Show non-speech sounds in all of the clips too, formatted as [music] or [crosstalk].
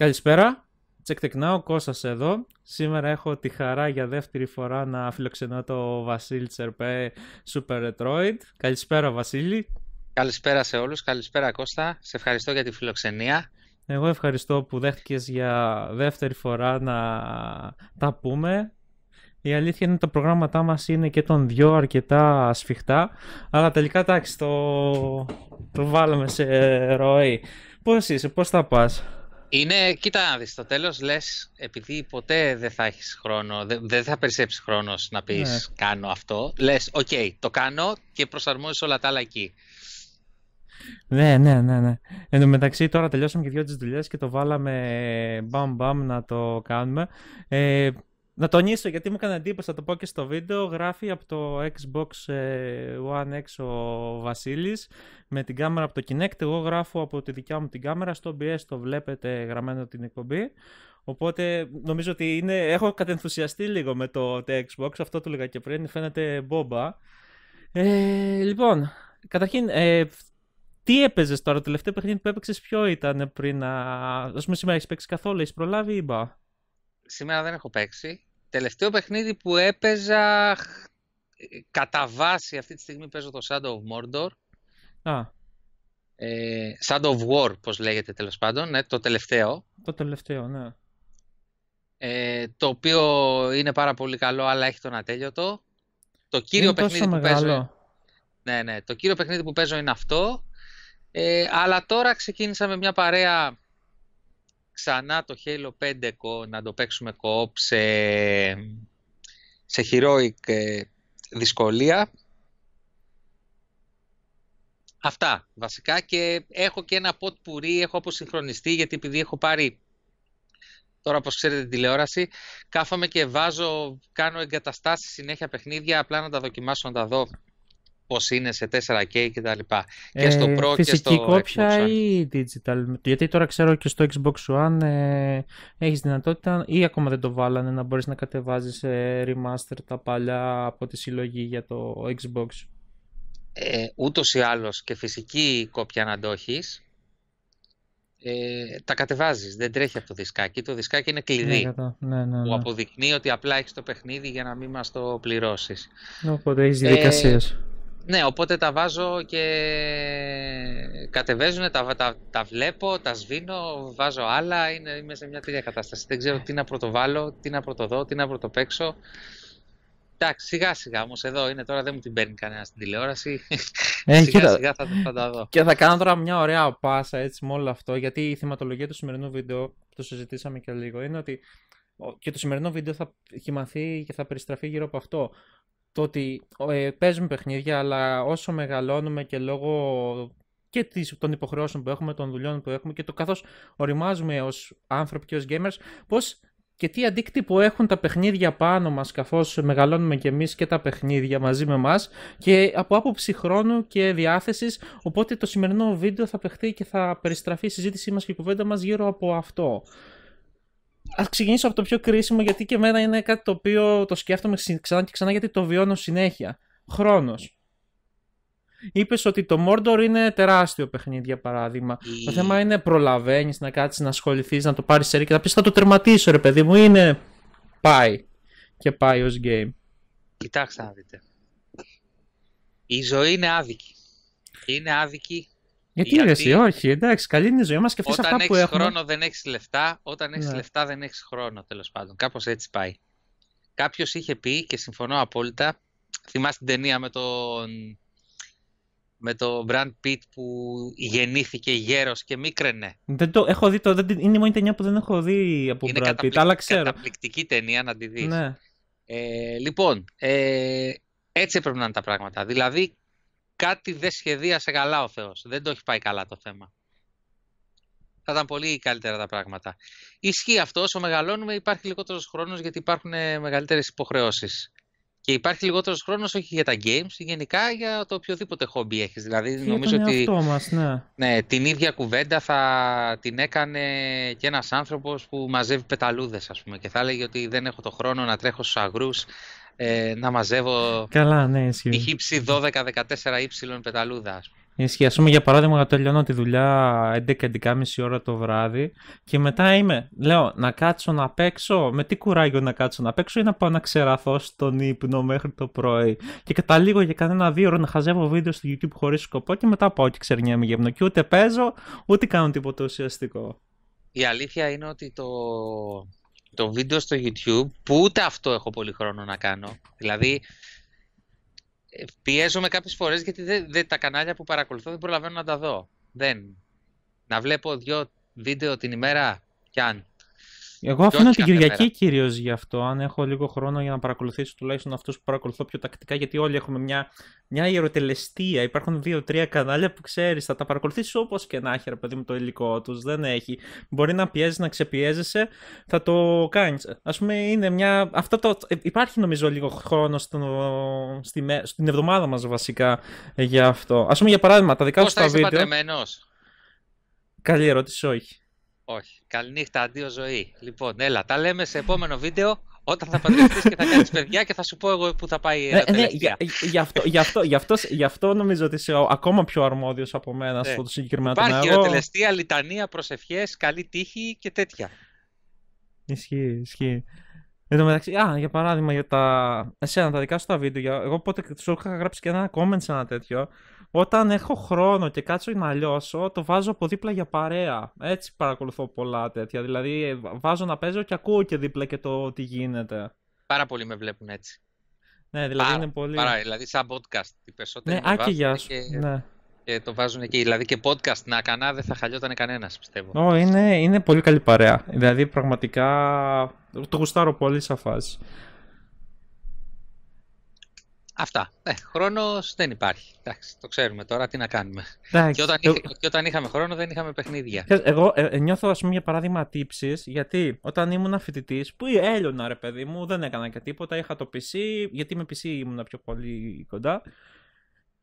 Καλησπέρα. Τσεκ Now, Κώστας εδώ. Σήμερα έχω τη χαρά για δεύτερη φορά να φιλοξενώ το Βασίλη Τσερπέ Super Retroid. Καλησπέρα Βασίλη. Καλησπέρα σε όλους. Καλησπέρα Κώστα. Σε ευχαριστώ για τη φιλοξενία. Εγώ ευχαριστώ που δέχτηκες για δεύτερη φορά να τα πούμε. Η αλήθεια είναι ότι τα προγράμματά μας είναι και των δυο αρκετά σφιχτά, αλλά τελικά εντάξει το, το βάλαμε σε ροή. Πώς είσαι, πώς θα πας. Είναι, κοίτα να δεις, στο τέλος λες, επειδή ποτέ δεν θα έχεις χρόνο, δεν, θα περισσέψεις χρόνος να πεις ναι. κάνω αυτό, λες, οκ, okay, το κάνω και προσαρμόζεις όλα τα άλλα εκεί. Ναι, ναι, ναι, ναι. Εν τω μεταξύ τώρα τελειώσαμε και δυο τις δουλειές και το βάλαμε μπαμ μπαμ να το κάνουμε. Ε, να τονίσω γιατί μου έκανε εντύπωση, θα το πω και στο βίντεο. Γράφει από το Xbox ε, One X ο Βασίλης με την κάμερα από το Kinect. Εγώ γράφω από τη δικιά μου την κάμερα. Στο BS το βλέπετε γραμμένο την εκπομπή. Οπότε νομίζω ότι είναι... έχω κατενθουσιαστεί λίγο με το, Xbox. Αυτό το λέγα και πριν. Φαίνεται μπόμπα. Ε, λοιπόν, καταρχήν, ε, τι έπαιζες τώρα, το τελευταίο παιχνίδι που έπαιξες, ποιο ήταν πριν να. Ας πούμε, σήμερα έχεις παίξει καθόλου, έχεις προλάβει ή μπα. Σήμερα δεν έχω παίξει τελευταίο παιχνίδι που έπαιζα κατά βάση αυτή τη στιγμή παίζω το Shadow of Mordor. Α. Ε, Shadow of War, πώς λέγεται τέλος πάντων, ναι, το τελευταίο. Το τελευταίο, ναι. Ε, το οποίο είναι πάρα πολύ καλό, αλλά έχει τον ατέλειωτο. Το κύριο είναι παιχνίδι που μεγάλο. παίζω... Ναι, ναι, το κύριο παιχνίδι που παίζω είναι αυτό. Ε, αλλά τώρα ξεκίνησα με μια παρέα ξανά το Halo 5 να το παίξουμε σε, σε heroic ε, δυσκολία. Αυτά βασικά και έχω και ένα pot πουρί, έχω αποσυγχρονιστεί γιατί επειδή έχω πάρει τώρα όπως ξέρετε την τηλεόραση, κάθομαι και βάζω, κάνω εγκαταστάσεις συνέχεια παιχνίδια απλά να τα δοκιμάσω να τα δω Πώς είναι σε 4K και και ε, στο Pro και στο Xbox κόπια ή digital. Γιατί τώρα ξέρω και στο Xbox One έχει έχεις δυνατότητα ή ακόμα δεν το βάλανε να μπορείς να κατεβάζεις ε, remaster τα παλιά από τη συλλογή για το Xbox. Ε, ούτως ή άλλως και φυσική κόπια να το έχεις. ε, τα κατεβάζεις, δεν τρέχει από το δισκάκι. Το δισκάκι είναι κλειδί ναι, ναι, ναι, που ναι. αποδεικνύει ότι απλά έχεις το παιχνίδι για να μην μας το πληρώσεις. Οπότε έχεις ε, διαδικασίες. Ναι, οπότε τα βάζω και κατεβαίνουν, τα, τα, τα βλέπω, τα σβήνω, βάζω άλλα. Είναι, είμαι σε μια τέτοια κατάσταση. Δεν ξέρω τι να πρωτοβάλω, τι να πρωτοδώ, τι να πρωτοπαίξω. Εντάξει, σιγά σιγά όμως εδώ είναι τώρα, δεν μου την παίρνει κανένα στην τηλεόραση. Ε, [laughs] σιγά σιγά θα, θα, τα δω. Και θα κάνω τώρα μια ωραία πάσα έτσι με όλο αυτό, γιατί η θεματολογία του σημερινού βίντεο, που το συζητήσαμε και λίγο, είναι ότι και το σημερινό βίντεο θα κοιμαθεί και θα περιστραφεί γύρω από αυτό το ότι ε, παίζουμε παιχνίδια, αλλά όσο μεγαλώνουμε και λόγω και τις, των υποχρεώσεων που έχουμε, των δουλειών που έχουμε και το καθώς οριμάζουμε ως άνθρωποι και ως gamers, πώς και τι αντίκτυπο έχουν τα παιχνίδια πάνω μας καθώς μεγαλώνουμε και εμείς και τα παιχνίδια μαζί με μας και από άποψη χρόνου και διάθεσης οπότε το σημερινό βίντεο θα παιχτεί και θα περιστραφεί η συζήτησή μας και η κουβέντα μας γύρω από αυτό. Ας ξεκινήσω από το πιο κρίσιμο, γιατί και εμένα είναι κάτι το οποίο το σκέφτομαι ξανά και ξανά, γιατί το βιώνω συνέχεια. Χρόνος. Είπες ότι το Mordor είναι τεράστιο παιχνίδι, για παράδειγμα. Το θέμα είναι προλαβαίνεις να κάτσεις να ασχοληθείς, να το πάρεις σε και να πεις θα το τερματίσω, ρε παιδί μου. Είναι. Πάει. Και πάει ως game. Κοιτάξτε να δείτε. Η ζωή είναι άδικη. Είναι άδικη γιατί, Γιατί... εσύ, ε, όχι, εντάξει, καλή είναι η ζωή μας και αυτά που έχουμε. Όταν έχει χρόνο δεν έχεις λεφτά, όταν έχεις ναι. λεφτά δεν έχεις χρόνο, τέλος πάντων. Κάπως έτσι πάει. Κάποιος είχε πει και συμφωνώ απόλυτα. Θυμάσαι την ταινία με τον. Με τον Μπραντ Πιτ που γεννήθηκε γέρος και μίκραινε. Δεν το έχω δει το. είναι η μόνη ταινία που δεν έχω δει από τον Μπραντ Πιτ, αλλά ξέρω. Είναι καταπληκτική ταινία να τη δεις. Ναι. Ε, λοιπόν, ε, έτσι έπρεπε να είναι τα πράγματα. Δηλαδή, κάτι δεν σχεδίασε καλά ο Θεός. Δεν το έχει πάει καλά το θέμα. Θα ήταν πολύ καλύτερα τα πράγματα. Ισχύει αυτό, όσο μεγαλώνουμε υπάρχει λιγότερος χρόνος γιατί υπάρχουν ε, μεγαλύτερες υποχρεώσεις. Και υπάρχει λιγότερος χρόνος όχι για τα games, γενικά για το οποιοδήποτε χόμπι έχεις. Δηλαδή, νομίζω ότι. Μας, ναι. ναι, την ίδια κουβέντα θα την έκανε και ένας άνθρωπος που μαζεύει πεταλούδες, ας πούμε, και θα έλεγε ότι δεν έχω το χρόνο να τρέχω στους αγρούς ε, να μαζεύω Καλά, ναι, ισχύει. η χύψη 12-14 ύψιλων πεταλούδα. Ισχύει. Ας πούμε, ε, για παράδειγμα, τελειώνω τη δουλειά 11-11.30 ώρα το βράδυ και μετά είμαι, λέω, να κάτσω να παίξω. Με τι κουράγιο να κάτσω να παίξω ή να πάω να ξεραθώ στον ύπνο μέχρι το πρωί. Και καταλήγω για κανένα δύο ώρα να χαζεύω βίντεο στο YouTube χωρίς σκοπό και μετά πάω και ξερνιέμαι γεμνό. Και ούτε παίζω, ούτε κάνω τίποτα ουσιαστικό. Η αλήθεια είναι ότι το, το βίντεο στο YouTube που ούτε αυτό έχω πολύ χρόνο να κάνω. Δηλαδή, ε, πιέζομαι κάποιες φορές γιατί δε, τα κανάλια που παρακολουθώ δεν προλαβαίνω να τα δω. Δεν. Να βλέπω δυο βίντεο την ημέρα κι αν. Εγώ αφήνω την Κυριακή κυρίως γι' αυτό, αν έχω λίγο χρόνο για να παρακολουθήσω τουλάχιστον αυτούς που παρακολουθώ πιο τακτικά, γιατί όλοι έχουμε μια, μια ιεροτελεστία. Υπάρχουν δύο-τρία κανάλια που ξέρεις, θα τα παρακολουθήσεις όπως και να έχει, ρε παιδί μου, το υλικό τους. Δεν έχει. Μπορεί να πιέζεις, να ξεπιέζεσαι, θα το κάνεις. Ας πούμε, είναι μια. Αυτό το... Υπάρχει νομίζω λίγο χρόνο στη... στην εβδομάδα μας βασικά γι' αυτό. Ας πούμε, για παράδειγμα, τα δικά σου τα βίντεο. Καλή ερώτηση, όχι. Όχι. Καληνύχτα, αντίο ζωή. Λοιπόν, έλα, τα λέμε σε επόμενο βίντεο όταν θα παντρευτείς και θα κάνεις παιδιά και θα σου πω εγώ που θα πάει η ε, ναι, γι, αυτό, νομίζω ότι είσαι ακόμα πιο αρμόδιος από μένα αυτό ναι. στο συγκεκριμένο τομέα. Υπάρχει χειροτελεστία, λιτανία, προσευχές, καλή τύχη και τέτοια. Ισχύει, ισχύει. Εν τω μεταξύ, α, για παράδειγμα, για τα... εσένα τα δικά σου τα βίντεο, εγώ πότε σου είχα γράψει και ένα comment σε ένα τέτοιο όταν έχω χρόνο και κάτσω να λιώσω, το βάζω από δίπλα για παρέα. Έτσι παρακολουθώ πολλά τέτοια. Δηλαδή, βάζω να παίζω και ακούω και δίπλα και το τι γίνεται. Πάρα πολύ με βλέπουν έτσι. Ναι, δηλαδή είναι πολύ. Πάρα, δηλαδή, σαν podcast οι περισσότεροι. Ναι, σου. Και... Ναι. Και το βάζουν εκεί. Δηλαδή και podcast να κανά δεν θα χαλιόταν κανένας, πιστεύω. είναι, είναι πολύ καλή παρέα. Δηλαδή πραγματικά το γουστάρω πολύ σαν φάση. Αυτά. Ε, Χρόνος δεν υπάρχει. Εντάξει, το ξέρουμε τώρα τι να κάνουμε. και, όταν και όταν είχαμε χρόνο δεν είχαμε παιχνίδια. Εγώ ε, ε, νιώθω, ας πούμε, για παράδειγμα, τύψεις, γιατί όταν ήμουν φοιτητής, που έλειωνα ρε παιδί μου, δεν έκανα και τίποτα. Είχα το PC, γιατί με PC ήμουν πιο πολύ κοντά.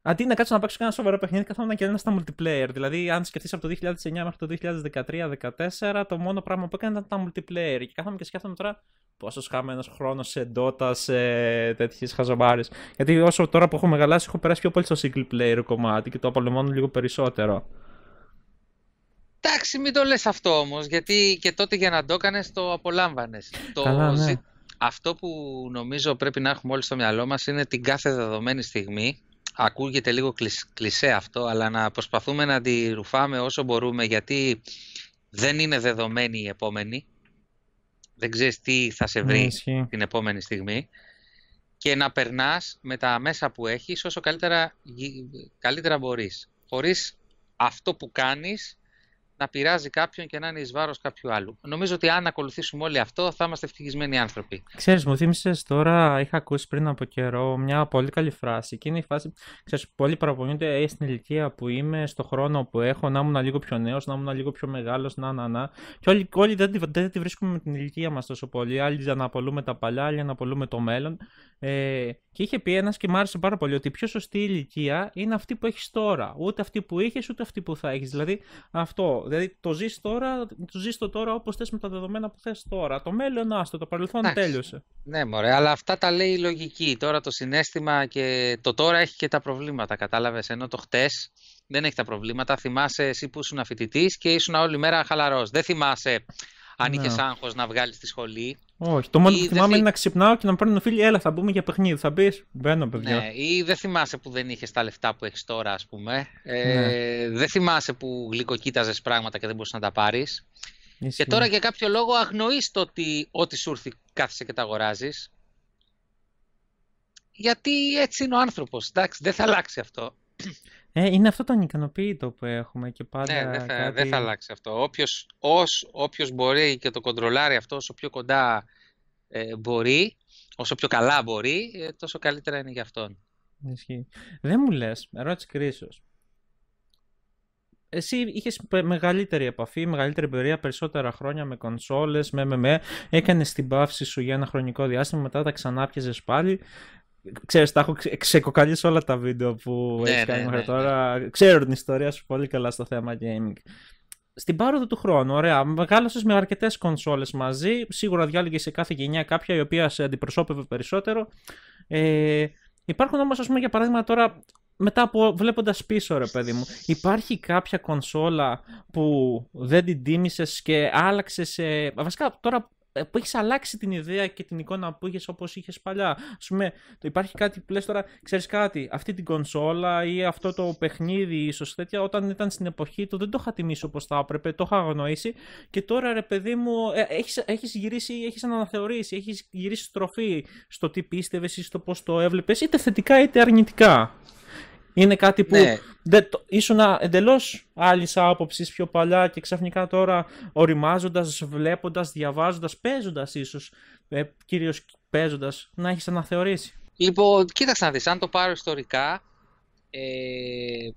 Αντί να κάτσω να παίξω ένα σοβαρό παιχνίδι, να και ένα στα multiplayer. Δηλαδή, αν σκεφτείς από το 2009 μέχρι το 2013-2014, το μόνο πράγμα που έκανα ήταν τα multiplayer. Και κάθομαι και σκέφτομαι τώρα πόσο χαμένο χρόνος σε Dota, σε τέτοιες χαζομάρες. Γιατί όσο τώρα που έχω μεγαλάσει, έχω περάσει πιο πολύ στο single player κομμάτι και το απολεμώνω λίγο περισσότερο. Εντάξει, μην το λες αυτό όμως, γιατί και τότε για να το έκανες το απολάμβανες. Ναι. Αυτό που νομίζω πρέπει να έχουμε όλοι στο μυαλό μας είναι την κάθε δεδομένη στιγμή ακούγεται λίγο κλισέ αυτό, αλλά να προσπαθούμε να τη ρουφάμε όσο μπορούμε, γιατί δεν είναι δεδομένη η επόμενη. Δεν ξέρεις τι θα σε βρει ναι, την επόμενη στιγμή. Και να περνάς με τα μέσα που έχεις όσο καλύτερα, καλύτερα μπορείς. Χωρίς αυτό που κάνεις να πειράζει κάποιον και να είναι εις βάρος κάποιου άλλου. Νομίζω ότι αν ακολουθήσουμε όλοι αυτό, θα είμαστε ευτυχισμένοι άνθρωποι. Ξέρεις, μου θύμισες τώρα, είχα ακούσει πριν από καιρό μια πολύ καλή φράση. Και είναι η φράση, ξέρεις, πολλοί παραπονιούνται ε, στην ηλικία που είμαι, στο χρόνο που έχω, να ήμουν λίγο πιο νέος, να ήμουν λίγο πιο μεγάλος, να, να, να. Και όλοι, όλοι δεν, τη, δεν τη βρίσκουμε με την ηλικία μας τόσο πολύ. Άλλοι αναπολούμε τα παλιά, άλλοι αναπολούμε το μέλλον. Ε, και είχε πει ένας και μ' άρεσε πάρα πολύ ότι η πιο σωστή ηλικία είναι αυτή που έχεις τώρα. Ούτε αυτή που είχες, ούτε αυτή που θα έχεις. Δηλαδή αυτό Δηλαδή το ζεις τώρα, το ζεις το τώρα όπως θες με τα δεδομένα που θες τώρα. Το μέλλον άστο, το παρελθόν τέλειωσε. Ναι, μωρέ, αλλά αυτά τα λέει η λογική. Τώρα το συνέστημα και το τώρα έχει και τα προβλήματα, κατάλαβες. Ενώ το χτες δεν έχει τα προβλήματα. Θυμάσαι εσύ που ήσουν φοιτητής και ήσουν όλη μέρα χαλαρός. Δεν θυμάσαι αν ναι. είχες άγχος να βγάλεις τη σχολή. Όχι. Το μόνο που θυμάμαι είναι να ξυπνάω και να παίρνουν φίλοι, έλα, θα μπούμε για παιχνίδι. Θα μπεις, μπαίνω, παιδιά. Ναι, ή δεν θυμάσαι που δεν είχες τα λεφτά που έχεις τώρα, ας πούμε. Ε, ναι. Δεν θυμάσαι που γλυκοκοίταζες πράγματα και δεν μπορούσες να τα πάρεις. Και τώρα για κάποιο λόγο αγνοείς το ότι ό,τι σου έρθει κάθεσαι και τα αγοράζεις. Γιατί έτσι είναι ο άνθρωπος. Εντάξει, δεν θα αλλάξει αυτό. Ε, είναι αυτό το ανικανοποίητο που έχουμε και ναι, πάντα. Ναι, δεν θα, αλλάξει αυτό. Όποιος, μπορεί και το κοντρολάρει αυτό όσο πιο κοντά ε, μπορεί, όσο πιο καλά μπορεί, ε, τόσο καλύτερα είναι για αυτόν. Ισχύει. Δεν μου λες, ερώτηση κρίσεως. Εσύ είχες μεγαλύτερη επαφή, μεγαλύτερη εμπειρία, περισσότερα χρόνια με κονσόλες, με με Έκανες την πάυση σου για ένα χρονικό διάστημα, μετά τα ξανάπιαζε πάλι. Ξέρεις, τα έχω ξεκοκαλίσει όλα τα βίντεο που ναι, έχει ναι, κάνει μέχρι ναι, ναι. τώρα. Ξέρω την ιστορία σου πολύ καλά στο θέμα gaming. Στην πάροδο του χρόνου, ωραία, μεγάλωσες με αρκετές κονσόλες μαζί, σίγουρα διάλεγες σε κάθε γενιά κάποια η οποία σε αντιπροσώπευε περισσότερο. Ε, υπάρχουν όμως, ας πούμε, για παράδειγμα τώρα, μετά από βλέποντας πίσω ρε παιδί μου, υπάρχει κάποια κονσόλα που δεν την τίμησες και άλλαξες σε... Βασικά τώρα ε, που έχεις αλλάξει την ιδέα και την εικόνα που είχες όπως είχες παλιά. Ας πούμε, το υπάρχει κάτι που λες τώρα, ξέρεις κάτι, αυτή την κονσόλα ή αυτό το παιχνίδι, ίσως τέτοια, όταν ήταν στην εποχή του δεν το είχα τιμήσει όπως θα έπρεπε, το είχα αγνοήσει. Και τώρα ρε παιδί μου, ε, έχεις γυρίσει, έχεις αναθεωρήσει, έχεις γυρίσει στροφή στο τι πίστευες ή στο πώς το έβλεπες, είτε θετικά είτε αρνητικά. Είναι κάτι που ναι. ήσουν εντελώς άλλη άποψης πιο παλιά και ξαφνικά τώρα οριμάζοντας, βλέποντας, διαβάζοντας, παίζοντας ίσως. Ε, Κυρίως παίζοντας, να έχεις αναθεωρήσει. Λοιπόν, κοίταξε να δεις. αν το πάρω ιστορικά, ε,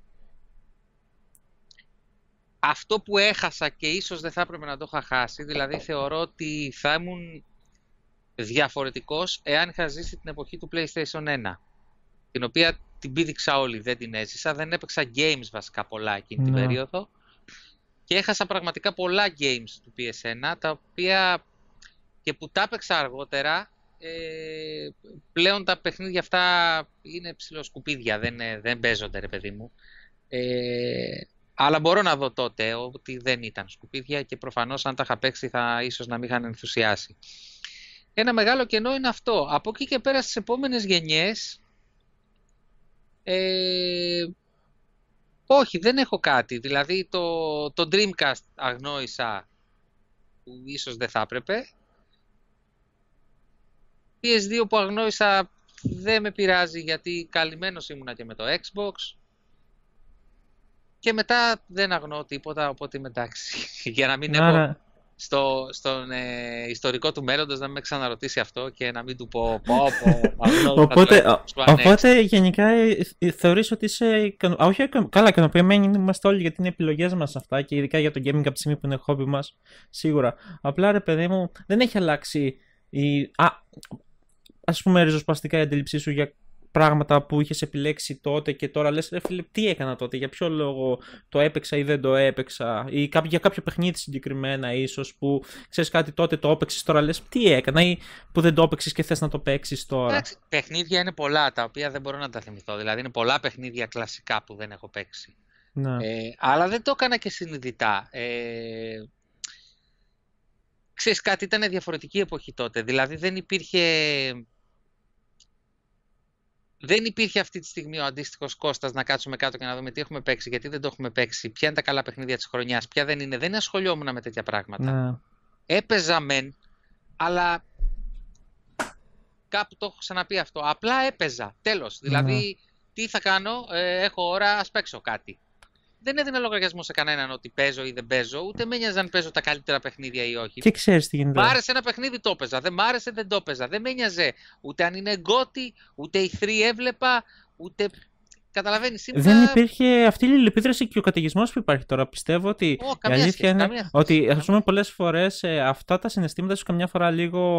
αυτό που έχασα και ίσως δεν θα έπρεπε να το είχα χάσει, δηλαδή θεωρώ ότι θα ήμουν διαφορετικός εάν είχα ζήσει την εποχή του PlayStation 1, την οποία την πήδηξα όλη, δεν την έζησα. Δεν έπαιξα games βασικά πολλά εκείνη την ναι. περίοδο. Και έχασα πραγματικά πολλά games του PS1, τα οποία και που τα έπαιξα αργότερα, ε, πλέον τα παιχνίδια αυτά είναι ψηλοσκουπίδια, δεν, ε, δεν παίζονται ρε παιδί μου. Ε, αλλά μπορώ να δω τότε ότι δεν ήταν σκουπίδια και προφανώς αν τα είχα παίξει θα ίσως να μην είχαν ενθουσιάσει. Ένα μεγάλο κενό είναι αυτό. Από εκεί και πέρα στις επόμενες γενιές ε, όχι, δεν έχω κάτι. Δηλαδή το, το Dreamcast αγνόησα που ίσως δεν θα έπρεπε. PS2 που αγνόησα δεν με πειράζει γιατί καλυμμένος ήμουνα και με το Xbox. Και μετά δεν αγνώ τίποτα, οπότε εντάξει, [laughs] Για να μην Άρα στο, στον ε, ιστορικό του μέλλοντος να με ξαναρωτήσει αυτό και να μην του πω πω πω οπότε, οπότε γενικά ε, ε, θεωρείς ότι είσαι όχι καλά ικανοποιημένοι είμαστε όλοι γιατί είναι επιλογές μας αυτά και ειδικά για το gaming από τη στιγμή που είναι χόμπι μας σίγουρα απλά ρε παιδί μου δεν έχει αλλάξει η, α, ας πούμε ριζοσπαστικά η αντίληψή σου για πράγματα που είχες επιλέξει τότε και τώρα λες, φίλε τι έκανα τότε, για ποιο λόγο το έπαιξα ή δεν το έπαιξα ή για κάποιο παιχνίδι συγκεκριμένα ίσως που ξέρεις κάτι τότε το έπαιξες. τώρα λες, τι έκανα ή που δεν το έπαιξες και θες να το παίξεις τώρα. Εντάξει, παιχνίδια είναι πολλά τα οποία δεν μπορώ να τα θυμηθώ, δηλαδή είναι πολλά παιχνίδια κλασικά που δεν έχω παίξει. Ναι. Ε, αλλά δεν το έκανα και συνειδητά. Ε, ξέρεις κάτι, ήταν διαφορετική εποχή τότε. Δηλαδή δεν υπήρχε δεν υπήρχε αυτή τη στιγμή ο αντίστοιχος Κώστας να κάτσουμε κάτω και να δούμε τι έχουμε παίξει, γιατί δεν το έχουμε παίξει, ποια είναι τα καλά παιχνίδια της χρονιάς, ποια δεν είναι. Δεν ασχολιόμουν με τέτοια πράγματα. Ναι. Έπαιζα μεν, αλλά κάπου το έχω ξαναπεί αυτό. Απλά έπαιζα. Τέλος. Ναι, δηλαδή, ναι. τι θα κάνω, ε, έχω ώρα, ας παίξω κάτι δεν έδινα λογαριασμό σε κανέναν ότι παίζω ή δεν παίζω, ούτε με νοιάζει αν παίζω τα καλύτερα παιχνίδια ή όχι. Και ξέρεις τι γίνεται. Μ' άρεσε ένα παιχνίδι, το έπαιζα. Δεν μ' άρεσε, δεν το έπαιζα. Δεν με νοιάζε ούτε αν είναι γκότι, ούτε η έβλεπα, ούτε Καταλαβαίνεις Δεν υπήρχε αυτή η λεπίδραση και ο καταιγισμός που υπάρχει τώρα. Πιστεύω ότι. Oh, η αλήθεια είναι ότι ας πούμε πολλές φορές ε, αυτά τα συναισθήματα σου καμιά φορά λίγο.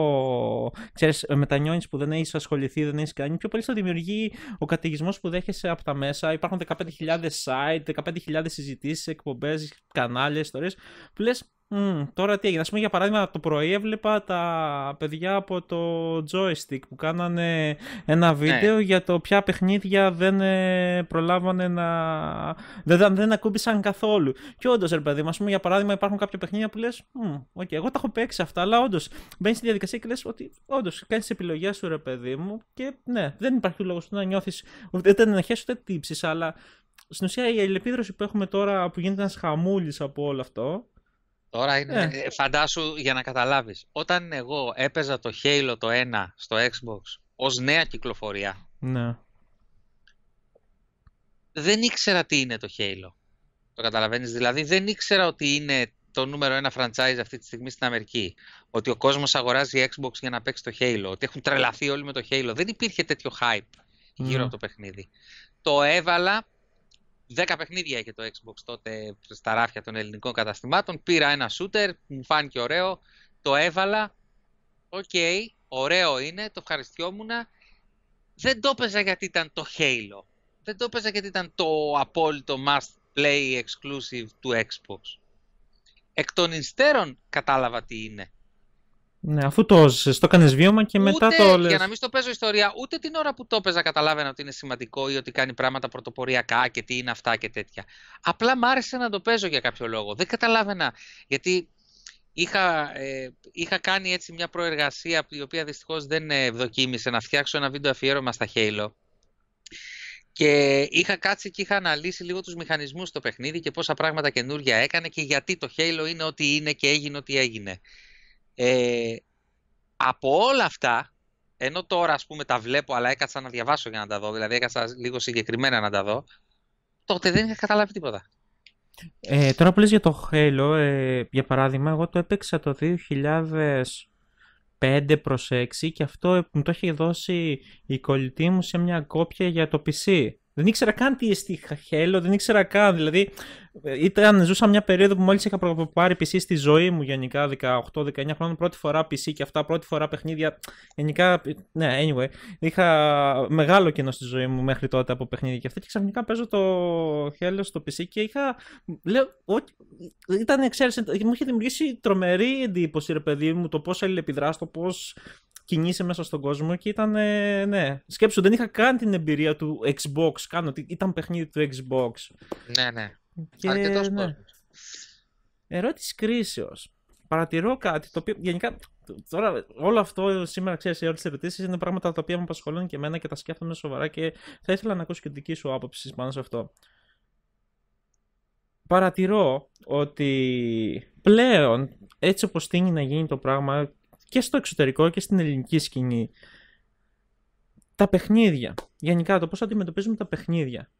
Ε, μετανιώνεις που δεν έχεις ασχοληθεί, δεν έχεις κάνει. Πιο πολύ θα δημιουργεί ο καταιγισμός που δέχεσαι από τα μέσα. Υπάρχουν 15.000 site, 15.000 συζητήσεις, εκπομπές, κανάλια, ιστορίες που λες Mm, τώρα τι έγινε. Ας πούμε, για παράδειγμα, το πρωί έβλεπα τα παιδιά από το joystick που κάνανε ένα ναι. βίντεο ναι. για το ποια παιχνίδια δεν ε, προλάβανε να. δεν, δεν ακούμπησαν καθόλου. Και όντως, ρε παιδί, ας πούμε, για παράδειγμα, υπάρχουν κάποια παιχνίδια που λες: Οκ, okay, εγώ τα έχω παίξει αυτά, αλλά όντως μπαίνεις στη διαδικασία και λες ότι όντως κάνεις τις επιλογές σου, ρε παιδί μου. Και ναι, δεν υπάρχει λόγος να νιώθεις ούτε ενεχέ ούτε τύψεις, αλλά στην ουσία η αλληλεπίδραση που έχουμε τώρα που γίνεται ένας χαμούλης από όλο αυτό Τώρα ε. Ε, φαντάσου για να καταλάβεις. Όταν εγώ έπαιζα το Halo το 1 στο Xbox ως νέα κυκλοφορία, Ναι. δεν ήξερα τι είναι το Halo. Το καταλαβαίνεις, δηλαδή, δεν ήξερα ότι είναι το νούμερο ένα franchise αυτή τη στιγμή στην Αμερική. Ότι ο κόσμος αγοράζει Xbox για να παίξει το Halo, ότι έχουν τρελαθεί όλοι με το Halo. Δεν υπήρχε τέτοιο hype γύρω ναι. από το παιχνίδι. Το έβαλα 10 παιχνίδια είχε το Xbox τότε στα ράφια των ελληνικών καταστημάτων. Πήρα ένα shooter, μου φάνηκε ωραίο, το έβαλα. Οκ, okay, ωραίο είναι, το ευχαριστιόμουν. Δεν το έπαιζα γιατί ήταν το Halo. Δεν το έπαιζα γιατί ήταν το απόλυτο must play exclusive του Xbox. Εκ των υστέρων κατάλαβα τι είναι. Ναι, αφού το έζησε, το έκανες βίωμα και μετά το λες. Για να μην στο παίζω ιστορία, ούτε την ώρα που το έπαιζα καταλάβαινα ότι είναι σημαντικό ή ότι κάνει πράγματα πρωτοποριακά και τι είναι αυτά και τέτοια. Απλά μ' άρεσε να το παίζω για κάποιο λόγο. Δεν καταλάβαινα. Γιατί είχα, ε, κάνει έτσι μια προεργασία η οποία δυστυχώς δεν ε, ευδοκίμησε να φτιάξω ένα βίντεο αφιέρωμα στα Halo. Και είχα κάτσει και είχα αναλύσει λίγο τους μηχανισμούς στο παιχνίδι και πόσα πράγματα καινούργια έκανε και γιατί το Halo είναι ό,τι είναι και έγινε ό,τι έγινε. Ε, από όλα αυτά, ενώ τώρα ας πούμε τα βλέπω αλλά έκατσα να διαβάσω για να τα δω, δηλαδή έκατσα λίγο συγκεκριμένα να τα δω, τότε δεν είχα καταλάβει τίποτα. Ε, τώρα που για το Halo, ε, για παράδειγμα, εγώ το έπαιξα το 2005 προς 6 και αυτό μου το έχει δώσει η κολλητή μου σε μια κόπια για το PC. Δεν ήξερα καν τι εστί Halo, δεν ήξερα καν. Δηλαδή, ε, ήταν, ζούσα μια περίοδο που μόλις είχα πάρει PC στη ζωή μου γενικά, 18-19 χρόνια, πρώτη φορά PC και αυτά, πρώτη φορά παιχνίδια. Γενικά, ε, ναι, anyway, είχα μεγάλο κενό στη ζωή μου μέχρι τότε από παιχνίδια και αυτά και ξαφνικά παίζω το Χέλο στο PC και είχα, λέω, ήταν, ξέρεις, μου είχε δημιουργήσει τρομερή εντύπωση, ρε παιδί μου, το πώς έλεγε το πώς κινήσει μέσα στον κόσμο και ήταν, ε, ναι. Σκέψου, δεν είχα καν την εμπειρία του Xbox, κάνω, ήταν παιχνίδι του Xbox. Ναι, ναι. Και, Αρκετός ναι. Ερώτηση κρίσεως. Παρατηρώ κάτι το οποίο γενικά Τώρα, όλο αυτό σήμερα, ξέρεις, οι όλε τι ερωτήσει είναι πράγματα τα οποία με απασχολούν και εμένα και τα σκέφτομαι σοβαρά και θα ήθελα να ακούσω και την δική σου άποψη πάνω σε αυτό. Παρατηρώ ότι πλέον, έτσι όπως τίνει να γίνει το πράγμα και στο εξωτερικό και στην ελληνική σκηνή τα παιχνίδια. Γενικά το πώς αντιμετωπίζουμε τα παιχνίδια.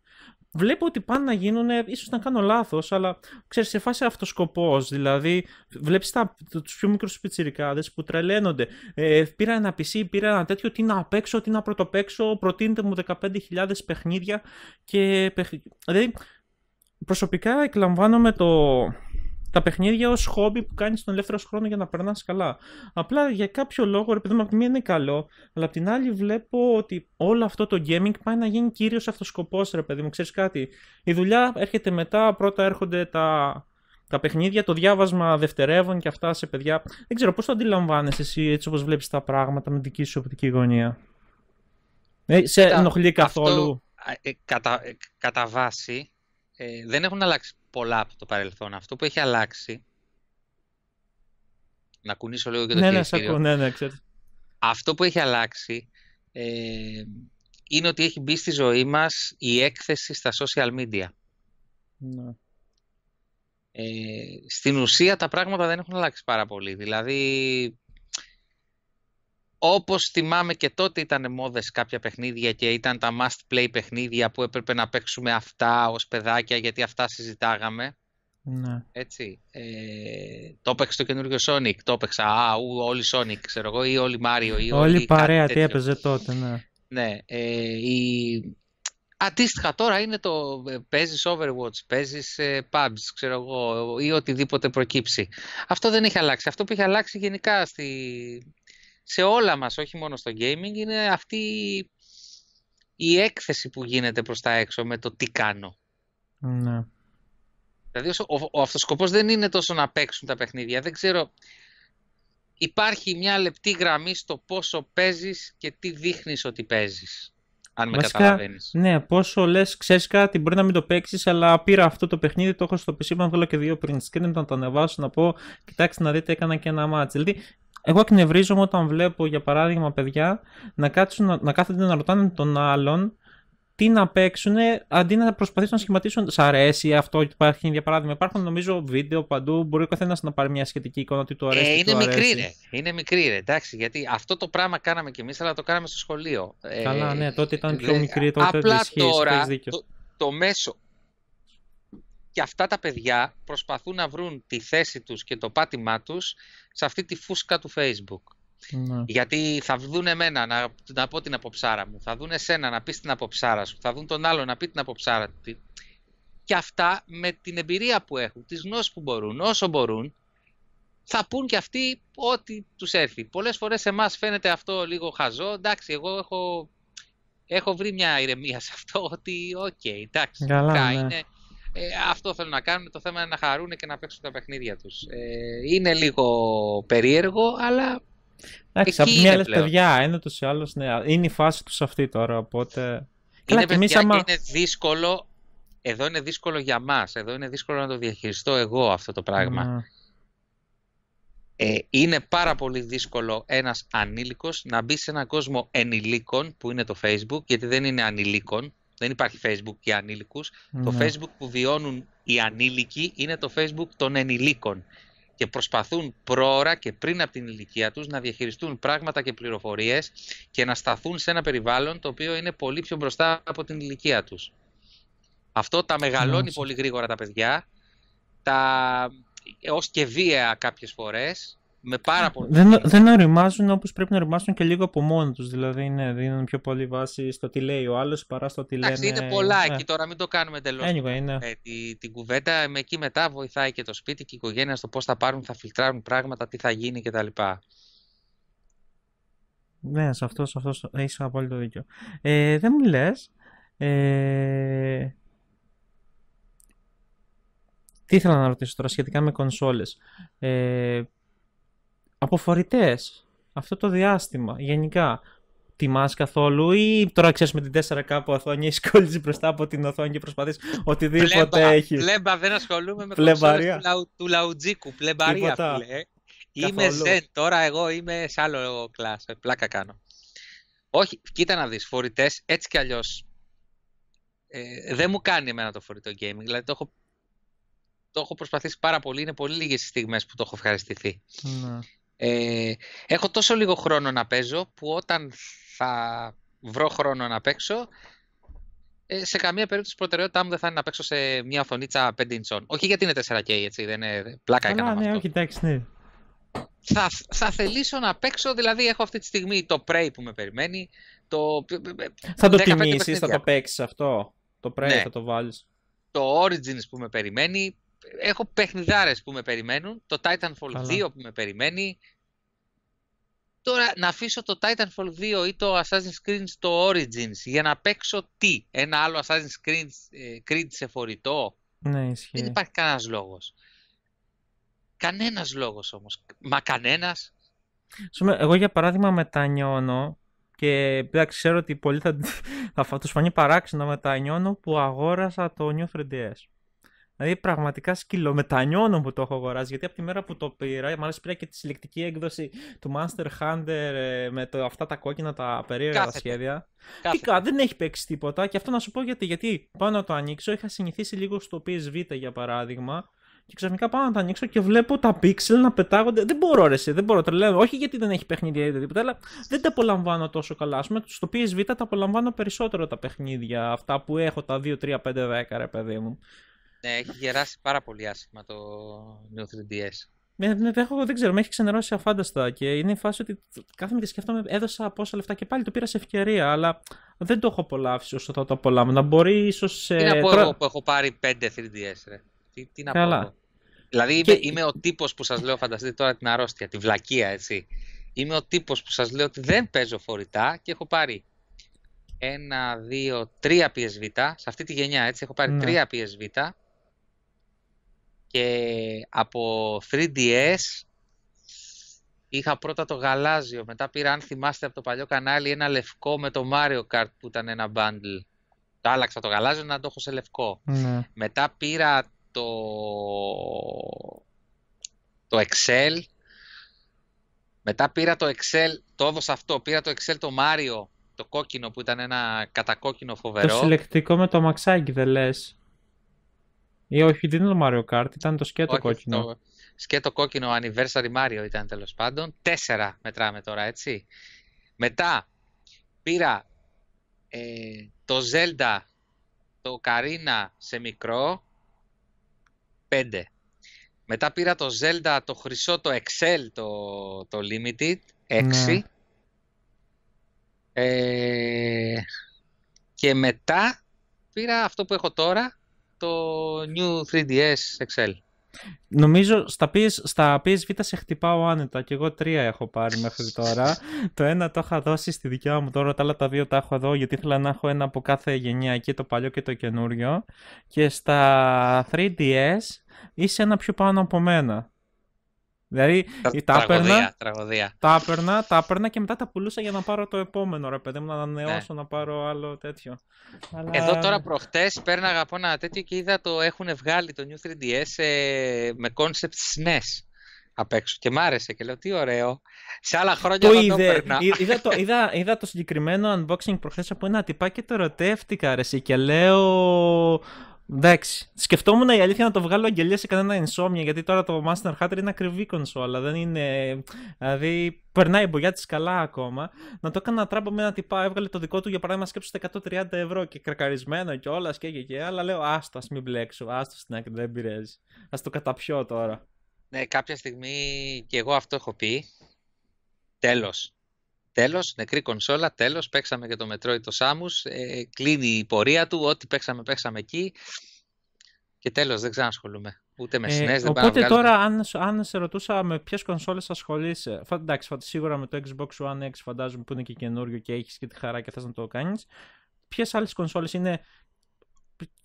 Βλέπω ότι πάνε να γίνουν, ίσως να κάνω λάθος, αλλά ξέρεις, σε φάση αυτοσκοπός. δηλαδή βλέπεις του τους πιο μικρούς πιτσιρικάδες που τρελαίνονται. Ε, πήρα ένα PC, πήρα ένα τέτοιο, τι να απέξω τι να πρωτοπαίξω, προτείνετε μου 15.000 παιχνίδια και... Δηλαδή προσωπικά εκλαμβάνομαι το, τα παιχνίδια ως χόμπι που κάνεις τον ελεύθερο χρόνο για να περνάς καλά. Απλά για κάποιο λόγο, ρε παιδί μου, από τη μία είναι καλό, αλλά από την άλλη βλέπω ότι όλο αυτό το gaming πάει να γίνει κύριος αυτοσκοπός, ρε παιδί μου. Ξέρεις κάτι. Η δουλειά έρχεται μετά, πρώτα έρχονται τα, τα παιχνίδια, το διάβασμα δευτερεύων και αυτά σε παιδιά. Δεν ξέρω πώς το αντιλαμβάνεσαι εσύ έτσι όπως βλέπεις τα πράγματα με δική σου οπτική γωνία. Ε, σε ενοχλεί καθόλου. Ε, ε, κατά, βάση ε, δεν έχουν αλλάξει πολλά από το παρελθόν. Αυτό που έχει αλλάξει. Να κουνήσω λίγο και το ναι, ναι, ναι, ναι, ξέρω. Αυτό που έχει αλλάξει ε, είναι ότι έχει μπει στη ζωή μας η έκθεση στα social media. Ναι. Ε, στην ουσία τα πράγματα δεν έχουν αλλάξει πάρα πολύ. Δηλαδή όπως θυμάμαι και τότε ήταν μόδες κάποια παιχνίδια και ήταν τα must play παιχνίδια που έπρεπε να παίξουμε αυτά ως παιδάκια γιατί αυτά συζητάγαμε. Ναι. Έτσι. Ε, το έπαιξε το καινούργιο Sonic, το έπαιξα. Α, ου, όλοι Sonic, ξέρω εγώ, ή όλοι Mario. Ή όλοι παρέα, τι έπαιζε τότε, ναι. Ναι. Ε, η... Αντίστοιχα τώρα είναι το ε, παίζεις Overwatch, παίζεις ε, pubs, ξέρω εγώ, ή οτιδήποτε προκύψει. Αυτό δεν έχει αλλάξει. Αυτό που έχει αλλάξει γενικά στη, σε όλα μας, όχι μόνο στο gaming, είναι αυτή η έκθεση που γίνεται προς τα έξω με το τι κάνω. Ναι. Δηλαδή ο, ο, αυτοσκοπός δεν είναι τόσο να παίξουν τα παιχνίδια. Δεν ξέρω, υπάρχει μια λεπτή γραμμή στο πόσο παίζεις και τι δείχνεις ότι παίζεις. Αν με Βασικά, Ναι, πόσο λες, ξέρεις κάτι, μπορεί να μην το παίξεις, αλλά πήρα αυτό το παιχνίδι, το έχω στο PC να βγάλω και δύο πριν screen, να το ανεβάσω, να πω, κοιτάξτε να δείτε, έκανα και ένα μάτσο. Δηλαδή, εγώ εκνευρίζομαι όταν βλέπω, για παράδειγμα, παιδιά να, κάτσουν, να, κάθονται να ρωτάνε τον άλλον τι να παίξουν ε, αντί να προσπαθήσουν να σχηματίσουν. Σ' αρέσει αυτό, υπάρχει για παράδειγμα. Υπάρχουν νομίζω βίντεο παντού. Μπορεί ο καθένας να πάρει μια σχετική εικόνα του ε, αρέσει. Ε, είναι, του μικρή, αρέσει. Ρε. είναι μικρή, ρε. Εντάξει, γιατί αυτό το πράγμα κάναμε κι εμείς, αλλά το κάναμε στο σχολείο. Ε, Καλά, ε, ναι, τότε ήταν πιο μικρή. Τότε απλά τώρα, το, το μέσο, και αυτά τα παιδιά προσπαθούν να βρουν τη θέση τους και το πάτημά τους σε αυτή τη φούσκα του Facebook. Ναι. Γιατί θα δουν εμένα να, να πω την αποψάρα μου, θα δουν εσένα να πεις την αποψάρα σου, θα δουν τον άλλο να πει την αποψάρα του. Και αυτά με την εμπειρία που έχουν, τις γνώσεις που μπορούν, όσο μπορούν, θα πούν και αυτοί ό,τι τους έρθει. Πολλές φορές σε εμάς φαίνεται αυτό λίγο χαζό. Εντάξει, εγώ έχω, έχω βρει μια ηρεμία σε αυτό, ότι οκ, okay, εντάξει, Καλά, ναι. είναι, ε, αυτό θέλουν να κάνουν. Το θέμα είναι να χαρούν και να παίξουν τα παιχνίδια τους. Ε, είναι λίγο περίεργο, αλλά. Εντάξει, από μια λε είναι ούτω ένα Ναι, είναι η φάση τους αυτή τώρα. Οπότε. Είναι, παιδιά, είναι δύσκολο. Εδώ είναι δύσκολο για μας. Εδώ είναι δύσκολο να το διαχειριστώ εγώ αυτό το πράγμα. Ναι. Ε, είναι πάρα πολύ δύσκολο ένας ανήλικος να μπει σε έναν κόσμο ενηλίκων που είναι το Facebook γιατί δεν είναι ανηλίκων δεν υπάρχει Facebook για ανήλικους. Το ναι. Facebook που βιώνουν οι ανήλικοι είναι το Facebook των ενηλίκων και προσπαθούν πρόωρα και πριν από την ηλικία τους να διαχειριστούν πράγματα και πληροφορίες και να σταθούν σε ένα περιβάλλον το οποίο είναι πολύ πιο μπροστά από την ηλικία τους. Αυτό τα μεγαλώνει πολύ γρήγορα τα παιδιά, τα... Ε, ως και βία κάποιες φορές με πάρα πολύ. Δεν, δεν οριμάζουν όπως πρέπει να οριμάσουν και λίγο από μόνοι τους. Δηλαδή, ναι, δίνουν πιο πολύ βάση στο τι λέει ο άλλος παρά στο τι λέει. είναι πολλά ε. εκεί τώρα, μην το κάνουμε εντελώς. Anyway, ναι. ε, την κουβέντα με εκεί μετά βοηθάει και το σπίτι και η οικογένεια στο πώς θα πάρουν, θα φιλτράρουν πράγματα, τι θα γίνει κτλ. Ναι, σε αυτό, σε αυτό έχεις απόλυτο δίκιο. Ε, δεν μου λες. Ε, τι ήθελα να ρωτήσω τώρα σχετικά με κονσόλες. Ε, από φορητές, αυτό το διάστημα γενικά. Τιμάς καθόλου ή τώρα ξέρεις με την 4K που οθόνη έχει κόλληση μπροστά από την οθόνη και προσπαθείς οτιδήποτε πλέμπα, έχει. Πλέμπα, δεν ασχολούμαι με πλεμπαρία του, του λαουτζίκου. Πλεμπαρία πλέ. Είμαι ζεν τώρα, εγώ είμαι σε άλλο κλάσ. Ε, πλάκα κάνω. Όχι, κοίτα να δεις. Φορητές έτσι κι αλλιώς. Ε, δεν μου κάνει εμένα το φορητό gaming. Δηλαδή το έχω, το έχω προσπαθήσει πάρα πολύ. Είναι πολύ λίγες στιγμές στιγμές που το έχω ευχαριστηθεί. Ναι. Ε, έχω τόσο λίγο χρόνο να παίζω που όταν θα βρω χρόνο να παίξω, ε, σε καμία περίπτωση προτεραιότητά μου δεν θα είναι να παίξω σε μια φωνήτσα 5 inch Όχι γιατί είναι 4K, έτσι, δεν είναι πλάκα Καλά, έκανα ναι, Όχι, εντάξει, ναι. Θα, θα θελήσω να παίξω, δηλαδή έχω αυτή τη στιγμή το Prey που με περιμένει. Το... Θα το τιμήσεις, θα το παίξεις αυτό. Το Prey ναι. θα το βάλεις. Το Origins που με περιμένει έχω παιχνιδάρες που με περιμένουν, το Titanfall Καλά. 2 που με περιμένει. Τώρα να αφήσω το Titanfall 2 ή το Assassin's Creed στο Origins για να παίξω τι, ένα άλλο Assassin's Creed, ε, Creed σε φορητό. Ναι, ισχύει. Δεν υπάρχει κανένας λόγος. Κανένας λόγος όμως. Μα κανένας. Εγώ για παράδειγμα μετανιώνω και εντάξει, ξέρω ότι πολλοί θα, [laughs] θα, θα τους φανεί παράξενο μετανιώνω που αγόρασα το New 3DS. Δηλαδή πραγματικά σκυλομετανιώνω που το έχω αγοράσει. Γιατί από τη μέρα που το πήρα, μάλιστα πήρα και τη συλλεκτική έκδοση του Master Hunter ε, με το, αυτά τα κόκκινα τα περίεργα σχέδια. Κάθεται. δεν έχει παίξει τίποτα. Και αυτό να σου πω γιατί. Γιατί πάνω να το ανοίξω, είχα συνηθίσει λίγο στο PSV για παράδειγμα. Και ξαφνικά πάω να το ανοίξω και βλέπω τα πίξελ να πετάγονται. Δεν μπορώ, ρε, δεν μπορώ. Το λέω. Όχι γιατί δεν έχει παιχνίδια ή τίποτα, αλλά δεν τα απολαμβάνω τόσο καλά. Ας πούμε, στο PSV τα απολαμβάνω περισσότερο τα παιχνίδια αυτά που έχω τα 2, 3, 5, 10, ρε παιδί μου. Ναι, έχει γεράσει πάρα πολύ άσχημα το νεο 3DS. Ναι, ναι, έχω, δεν ξέρω, με έχει ξενερώσει αφάνταστα και είναι η φάση ότι κάθομαι και σκέφτομαι, έδωσα πόσα λεφτά και πάλι το πήρα σε ευκαιρία, αλλά δεν το έχω απολαύσει όσο θα το απολαύω. Να μπορεί ίσως. Τι να πω εγώ που έχω πάρει 5 3DS, ρε. Τι, τι να Καλά. πω. Εγώ. Δηλαδή και... είμαι, είμαι, ο τύπος που σας λέω, φανταστείτε τώρα την αρρώστια, τη βλακεία, έτσι. Είμαι ο τύπος που σας λέω ότι δεν παίζω φορητά και έχω πάρει ένα, δύο, τρία PSV. Σε αυτή τη γενιά, έτσι, έχω πάρει ναι. τρία PSV και από 3DS είχα πρώτα το γαλάζιο, μετά πήρα αν θυμάστε από το παλιό κανάλι ένα λευκό με το Mario Kart που ήταν ένα bundle. Το άλλαξα το γαλάζιο να το έχω σε λευκό. Ναι. Μετά πήρα το, το Excel. Μετά πήρα το Excel, το έδωσα αυτό, πήρα το Excel το Mario, το κόκκινο που ήταν ένα κατακόκκινο φοβερό. Το συλλεκτικό με το μαξάκι δεν λες. Ή όχι, δεν ήταν το Mario Kart, ήταν το σκέτο κόκκινο. Σκέτο κόκκινο Anniversary Mario ήταν τέλος πάντων. Τέσσερα μετράμε τώρα, έτσι. Μετά πήρα ε, το Zelda, το Carina σε μικρό, πέντε. Μετά πήρα το Zelda, το χρυσό, το Excel, το, το Limited, 6. Ναι. Ε, και μετά πήρα αυτό που έχω τώρα, το New 3DS XL. Νομίζω στα, PS, στα PSV σε χτυπάω άνετα και εγώ τρία έχω πάρει μέχρι τώρα. το ένα το είχα δώσει στη δικιά μου τώρα, τα άλλα τα δύο τα έχω εδώ γιατί ήθελα να έχω ένα από κάθε γενιά και το παλιό και το καινούριο. Και στα 3DS είσαι ένα πιο πάνω από μένα. Δηλαδή τα έπαιρνα, τα, έπαιρνα, και μετά τα πουλούσα για να πάρω το επόμενο ρε παιδί μου, να ανανεώσω, ναι. να πάρω άλλο τέτοιο. Αλλά... Εδώ τώρα προχτές πέρναγα από ένα τέτοιο και είδα το έχουν βγάλει το New 3DS ε, με concept SNES απ' έξω και μ' άρεσε και λέω τι ωραίο. Σε άλλα χρόνια το είδε, το είδα, Είδα το, είδα, είδα το συγκεκριμένο unboxing προχθές από ένα τυπά και το ρωτεύτηκα ρε και λέω Εντάξει. Σκεφτόμουν η αλήθεια να το βγάλω αγγελία σε κανένα insomnia γιατί τώρα το Master Hunter είναι ακριβή κονσόλα. Δεν είναι. Δηλαδή, περνάει η μπογιά της καλά ακόμα. Να το έκανα τράμπο με ένα τυπά. Έβγαλε το δικό του για παράδειγμα σκέψου 130 ευρώ και κρακαρισμένο και όλα και και και. Αλλά λέω, άστο, ας μην μπλέξω. Άστο στην άκρη, δεν πειράζει. Ας το καταπιώ τώρα. Ναι, κάποια στιγμή και εγώ αυτό έχω πει. Τέλος. Τέλος, νεκρή κονσόλα, τέλος, παίξαμε και το Metroid το Samus, ε, κλείνει η πορεία του, ό,τι παίξαμε παίξαμε εκεί και τέλος δεν ξανασχολούμαι. Ούτε με SNES, ε, δεν Οπότε τώρα αν, αν σε ρωτούσα με ποιες κονσόλες ασχολείσαι, εντάξει σίγουρα με το Xbox One X φαντάζομαι που είναι και καινούριο και έχεις και τη χαρά και θες να το κάνεις, Ποιες άλλες κονσόλες είναι,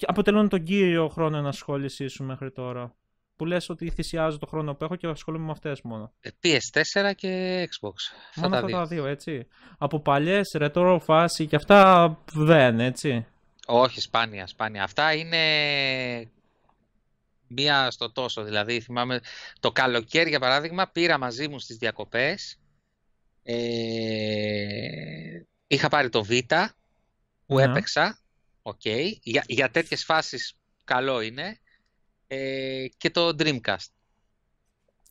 αποτελούν τον κύριο χρόνο ενασχόλησή σου μέχρι τώρα που λες ότι θυσιάζω το χρόνο που έχω και ασχολούμαι με αυτές μόνο. PS4 ε, και Xbox. Μόνο αυτά τα δύο, έτσι. Από παλιές, retro, φάση και αυτά δεν, έτσι. Όχι, σπάνια, σπάνια. Αυτά είναι μία στο τόσο. Δηλαδή, θυμάμαι το καλοκαίρι, για παράδειγμα, πήρα μαζί μου στις διακοπές. Ε... Είχα πάρει το Β που yeah. Ναι. έπαιξα. Okay. Για, για τέτοιες φάσεις καλό είναι. Ε, και το Dreamcast.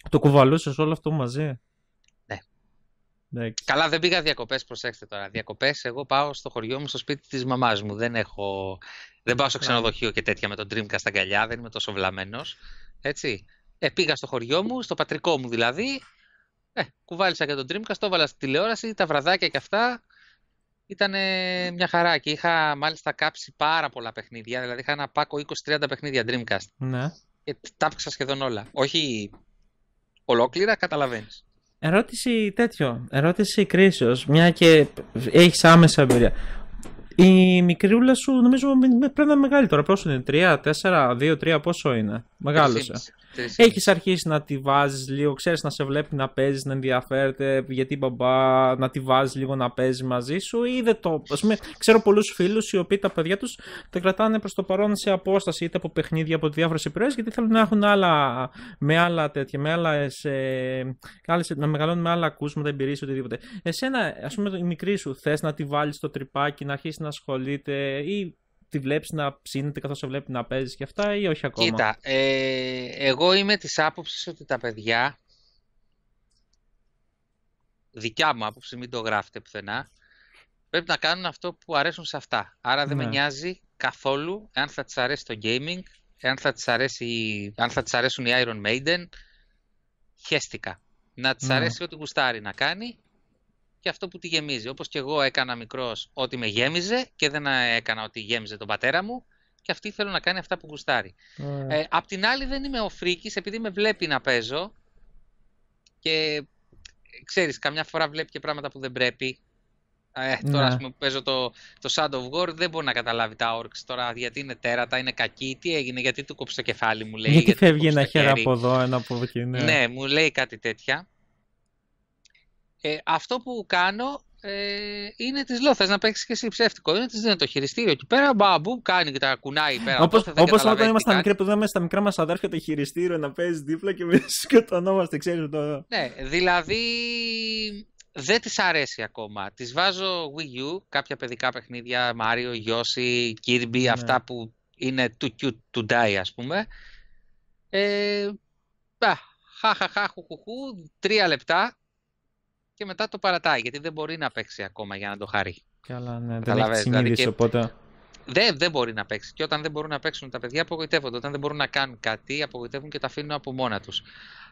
Το κουβαλούσες όλο αυτό μαζί. Ναι. Καλά δεν πήγα διακοπές, προσέξτε τώρα. Διακοπές, εγώ πάω στο χωριό μου, στο σπίτι της μαμάς μου. Δεν έχω... Δεν πάω στο ναι. ξενοδοχείο και τέτοια με τον Dreamcast στα αγκαλιά, δεν είμαι τόσο βλαμμένος. Έτσι. Ε, πήγα στο χωριό μου, στο πατρικό μου δηλαδή, ε, κουβάλισα και τον Dreamcast, το έβαλα στη τηλεόραση, τα βραδάκια και αυτά ήταν μια χαρά και είχα μάλιστα κάψει πάρα πολλά παιχνίδια. Δηλαδή είχα ένα πάκο 20-30 παιχνίδια Dreamcast. Ναι. Και τα σχεδόν όλα. Όχι ολόκληρα, καταλαβαίνεις. Ερώτηση τέτοιο. Ερώτηση κρίσεως. Μια και έχεις άμεσα εμπειρία. Η μικρούλα σου νομίζω πρέπει να είναι μεγάλη τώρα. Πόσο είναι, 3, 4, 2, 3, πόσο είναι. Μεγάλωσε. Έχεις αρχίσει να τη βάζεις λίγο, ξέρεις να σε βλέπει να παίζεις, να ενδιαφέρεται γιατί μπαμπά, να τη βάζεις λίγο να παίζει μαζί σου. Ή δεν το. Ας πούμε, ξέρω πολλούς φίλους οι οποίοι τα παιδιά τους τα κρατάνε προς το παρόν σε απόσταση είτε από παιχνίδια από διάφορες επιρροές, γιατί θέλουν να έχουν άλλα, με άλλα τέτοια, με άλλα, σε, άλλες, να μεγαλώνουν με άλλα ακούσματα, εμπειρίες οτιδήποτε. Εσένα, ας πούμε, η μικρή σου θες να τη βάλεις στο τρυπάκι, να αρχίσεις να ασχολείται ή τη βλέπεις να ψήνεται καθώς σε βλέπει να παίζεις και αυτά, ή όχι ακόμα. Κοίτα, ε, εγώ είμαι της άποψης ότι τα παιδιά. Δικιά μου άποψη, μην το γράφετε πουθενά. Πρέπει να κάνουν αυτό που αρέσουν σε αυτά. Άρα δεν ναι. με νοιάζει καθόλου εάν θα της αρέσει το gaming, εάν θα, της αρέσει, θα αρέσουν οι Iron Maiden, χέστηκα. Να της ναι. αρέσει ό,τι γουστάρει να κάνει και αυτό που τη γεμίζει. Όπως και εγώ έκανα μικρός ό,τι με γέμιζε και δεν έκανα ό,τι γέμιζε τον πατέρα μου και αυτή θέλω να κάνει αυτά που γουστάρει. Ε, απ' την άλλη δεν είμαι ο φρίκης επειδή με βλέπει να παίζω και ξέρεις καμιά φορά βλέπει και πράγματα που δεν πρέπει. Ε, τώρα, α ναι. ας πούμε, παίζω το, το of War, δεν μπορεί να καταλάβει τα Orcs τώρα γιατί είναι τέρατα, είναι κακή. τι έγινε, γιατί του κόψε το κεφάλι, μου λέει. Γιατί, γιατί φεύγει ένα χέρι από εδώ, ένα από εκεί. Ναι. ναι, μου λέει κάτι τέτοια. Ε, αυτό που κάνω ε, είναι της λέω. να παίξεις και εσύ ψεύτικο. Είναι της δίνω το χειριστήριο εκεί πέρα. Μπαμπού, κάνει και τα κουνάει πέρα. Όπως όταν ήμασταν μικροί που δούμε στα μικρά μας αδέρφια το χειριστήριο να παίζεις δίπλα και με [laughs] σκοτωνόμαστε, ξέρεις το. Ναι, δηλαδή δεν της αρέσει ακόμα. Της βάζω Wii U, κάποια παιδικά παιχνίδια, Μάριο, Yoshi, Kirby, ναι. αυτά που είναι too cute to die, ας πούμε. Ε, χαχαχαχουχουχου, τρία λεπτά και μετά το παρατάει γιατί δεν μπορεί να παίξει ακόμα για να το χαρεί. Καλά, ναι, δεν έχει δηλαδή συνείδηση, δηλαδή οπότε... Δεν, μπορεί να παίξει. Και όταν δεν μπορούν να παίξουν τα παιδιά, απογοητεύονται. Όταν δεν μπορούν να κάνουν κάτι, απογοητεύουν και τα αφήνουν από μόνα τους.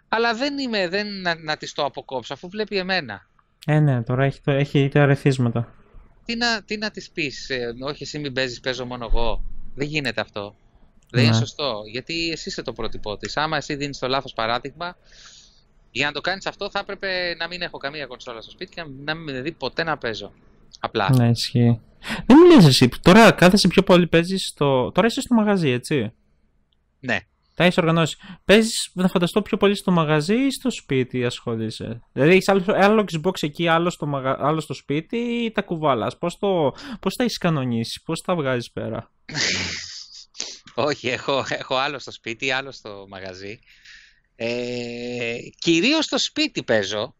Αλλά δεν είμαι δεν, να, να τη το αποκόψω, αφού βλέπει εμένα. Ε, ναι, τώρα έχει, έχει τα Τι να, τι να τη πεις, ε, Όχι, εσύ μην παίζεις, παίζω μόνο εγώ. Δεν γίνεται αυτό. Δεν είναι ναι. σωστό. Γιατί εσύ είσαι το πρότυπό της. Άμα εσύ δίνεις το λάθος παράδειγμα, για να το κάνεις αυτό, θα έπρεπε να μην έχω καμία κονσόλα στο σπίτι και να μην με δει ποτέ να παίζω. Απλά. Ναι, ισχύει. Δεν μου εσύ, τώρα κάθεσαι πιο πολύ, παίζεις στο. Τώρα είσαι στο μαγαζί, έτσι. Ναι. Τα έχεις οργανώσει. Παίζεις, να φανταστώ, πιο πολύ στο μαγαζί ή στο σπίτι ασχολείσαι. Δηλαδή έχεις άλλο, άλλο Xbox εκεί, άλλο στο, μαγα... άλλο στο σπίτι ή τα κουβάλα. Πώς το... Πώς τα έχεις κανονίσει, πώς τα βγάζεις πέρα. [laughs] Όχι, έχω, έχω άλλο στο σπίτι, άλλο στο μαγαζί. Ε, κυρίως στο σπίτι παίζω.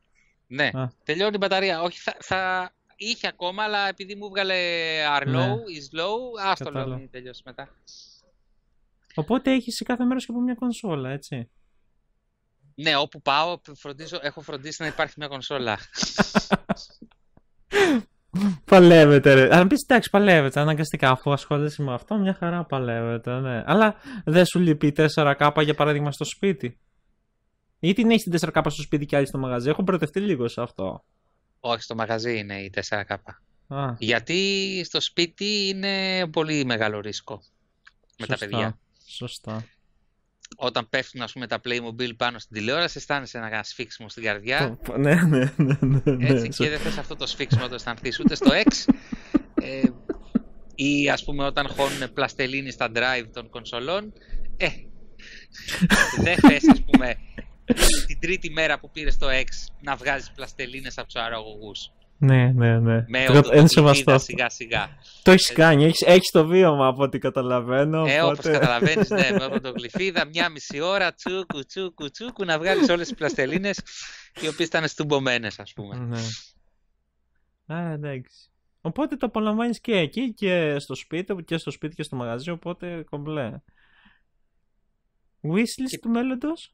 Ναι, Α. τελειώνει η μπαταρία. Όχι, θα, θα, είχε ακόμα, αλλά επειδή μου βγάλε are low, ναι. is low, ας το λέω, μην τελειώσεις μετά. Οπότε έχεις κάθε μέρος και από μια κονσόλα, έτσι. Ναι, όπου πάω, φροντίζω, έχω φροντίσει να υπάρχει μια κονσόλα. [laughs] παλεύετε, ρε. Αν πεις εντάξει, παλεύετε. Αναγκαστικά, αφού ασχολείσαι με αυτό, μια χαρά παλεύετε, ναι. Αλλά δεν σου λείπει 4K για παράδειγμα στο σπίτι. Ή είναι στην τέσσερα στο σπίτι και άλλη στο μαγαζέ. Έχουν προτευτεί λίγο σε αυτό. Όχι, στο μαγαζή είναι η την έχει την 4K στο σπίτι και άλλη στο μαγαζί. Έχω μπερδευτεί λίγο σε αυτό. Όχι, στο μαγαζί είναι η 4K. Α. Γιατί στο σπίτι είναι πολύ μεγάλο ρίσκο με τα παιδιά. Σωστά. Όταν πέφτουν ας πούμε, τα Playmobil πάνω στην τηλεόραση, αισθάνεσαι ένα σφίξιμο στην καρδιά. Ναι ναι, ναι, ναι, ναι. ναι, Έτσι, και δεν θες αυτό το σφίξιμο όταν αισθανθείς ούτε στο X. Ε, ή ας πούμε όταν χώνουν πλαστελίνη στα drive των κονσολών. Ε, δεν θες ας πούμε την τρίτη μέρα που πήρες το X να βγάζεις πλαστελίνες από τους αραγωγούς. Ναι, ναι, ναι. Με είναι σεβαστό. Σιγά, σιγά. Το έχεις κάνει, έχεις έχεις το βίωμα από ό,τι καταλαβαίνω. Ε, οπότε... όπως καταλαβαίνεις, ναι, με [laughs] γλυφίδα, μια μισή ώρα, τσούκου, τσούκου, τσούκου, να βγάλεις όλες τις πλαστελίνες οι οποίες ήταν στουμπομένε, ας πούμε. Ναι. Α, εντάξει. Οπότε το απολαμβάνεις και εκεί και στο σπίτι και στο σπίτι και στο μαγαζί, οπότε κομπλέ. Wishlist και... του μέλλοντος.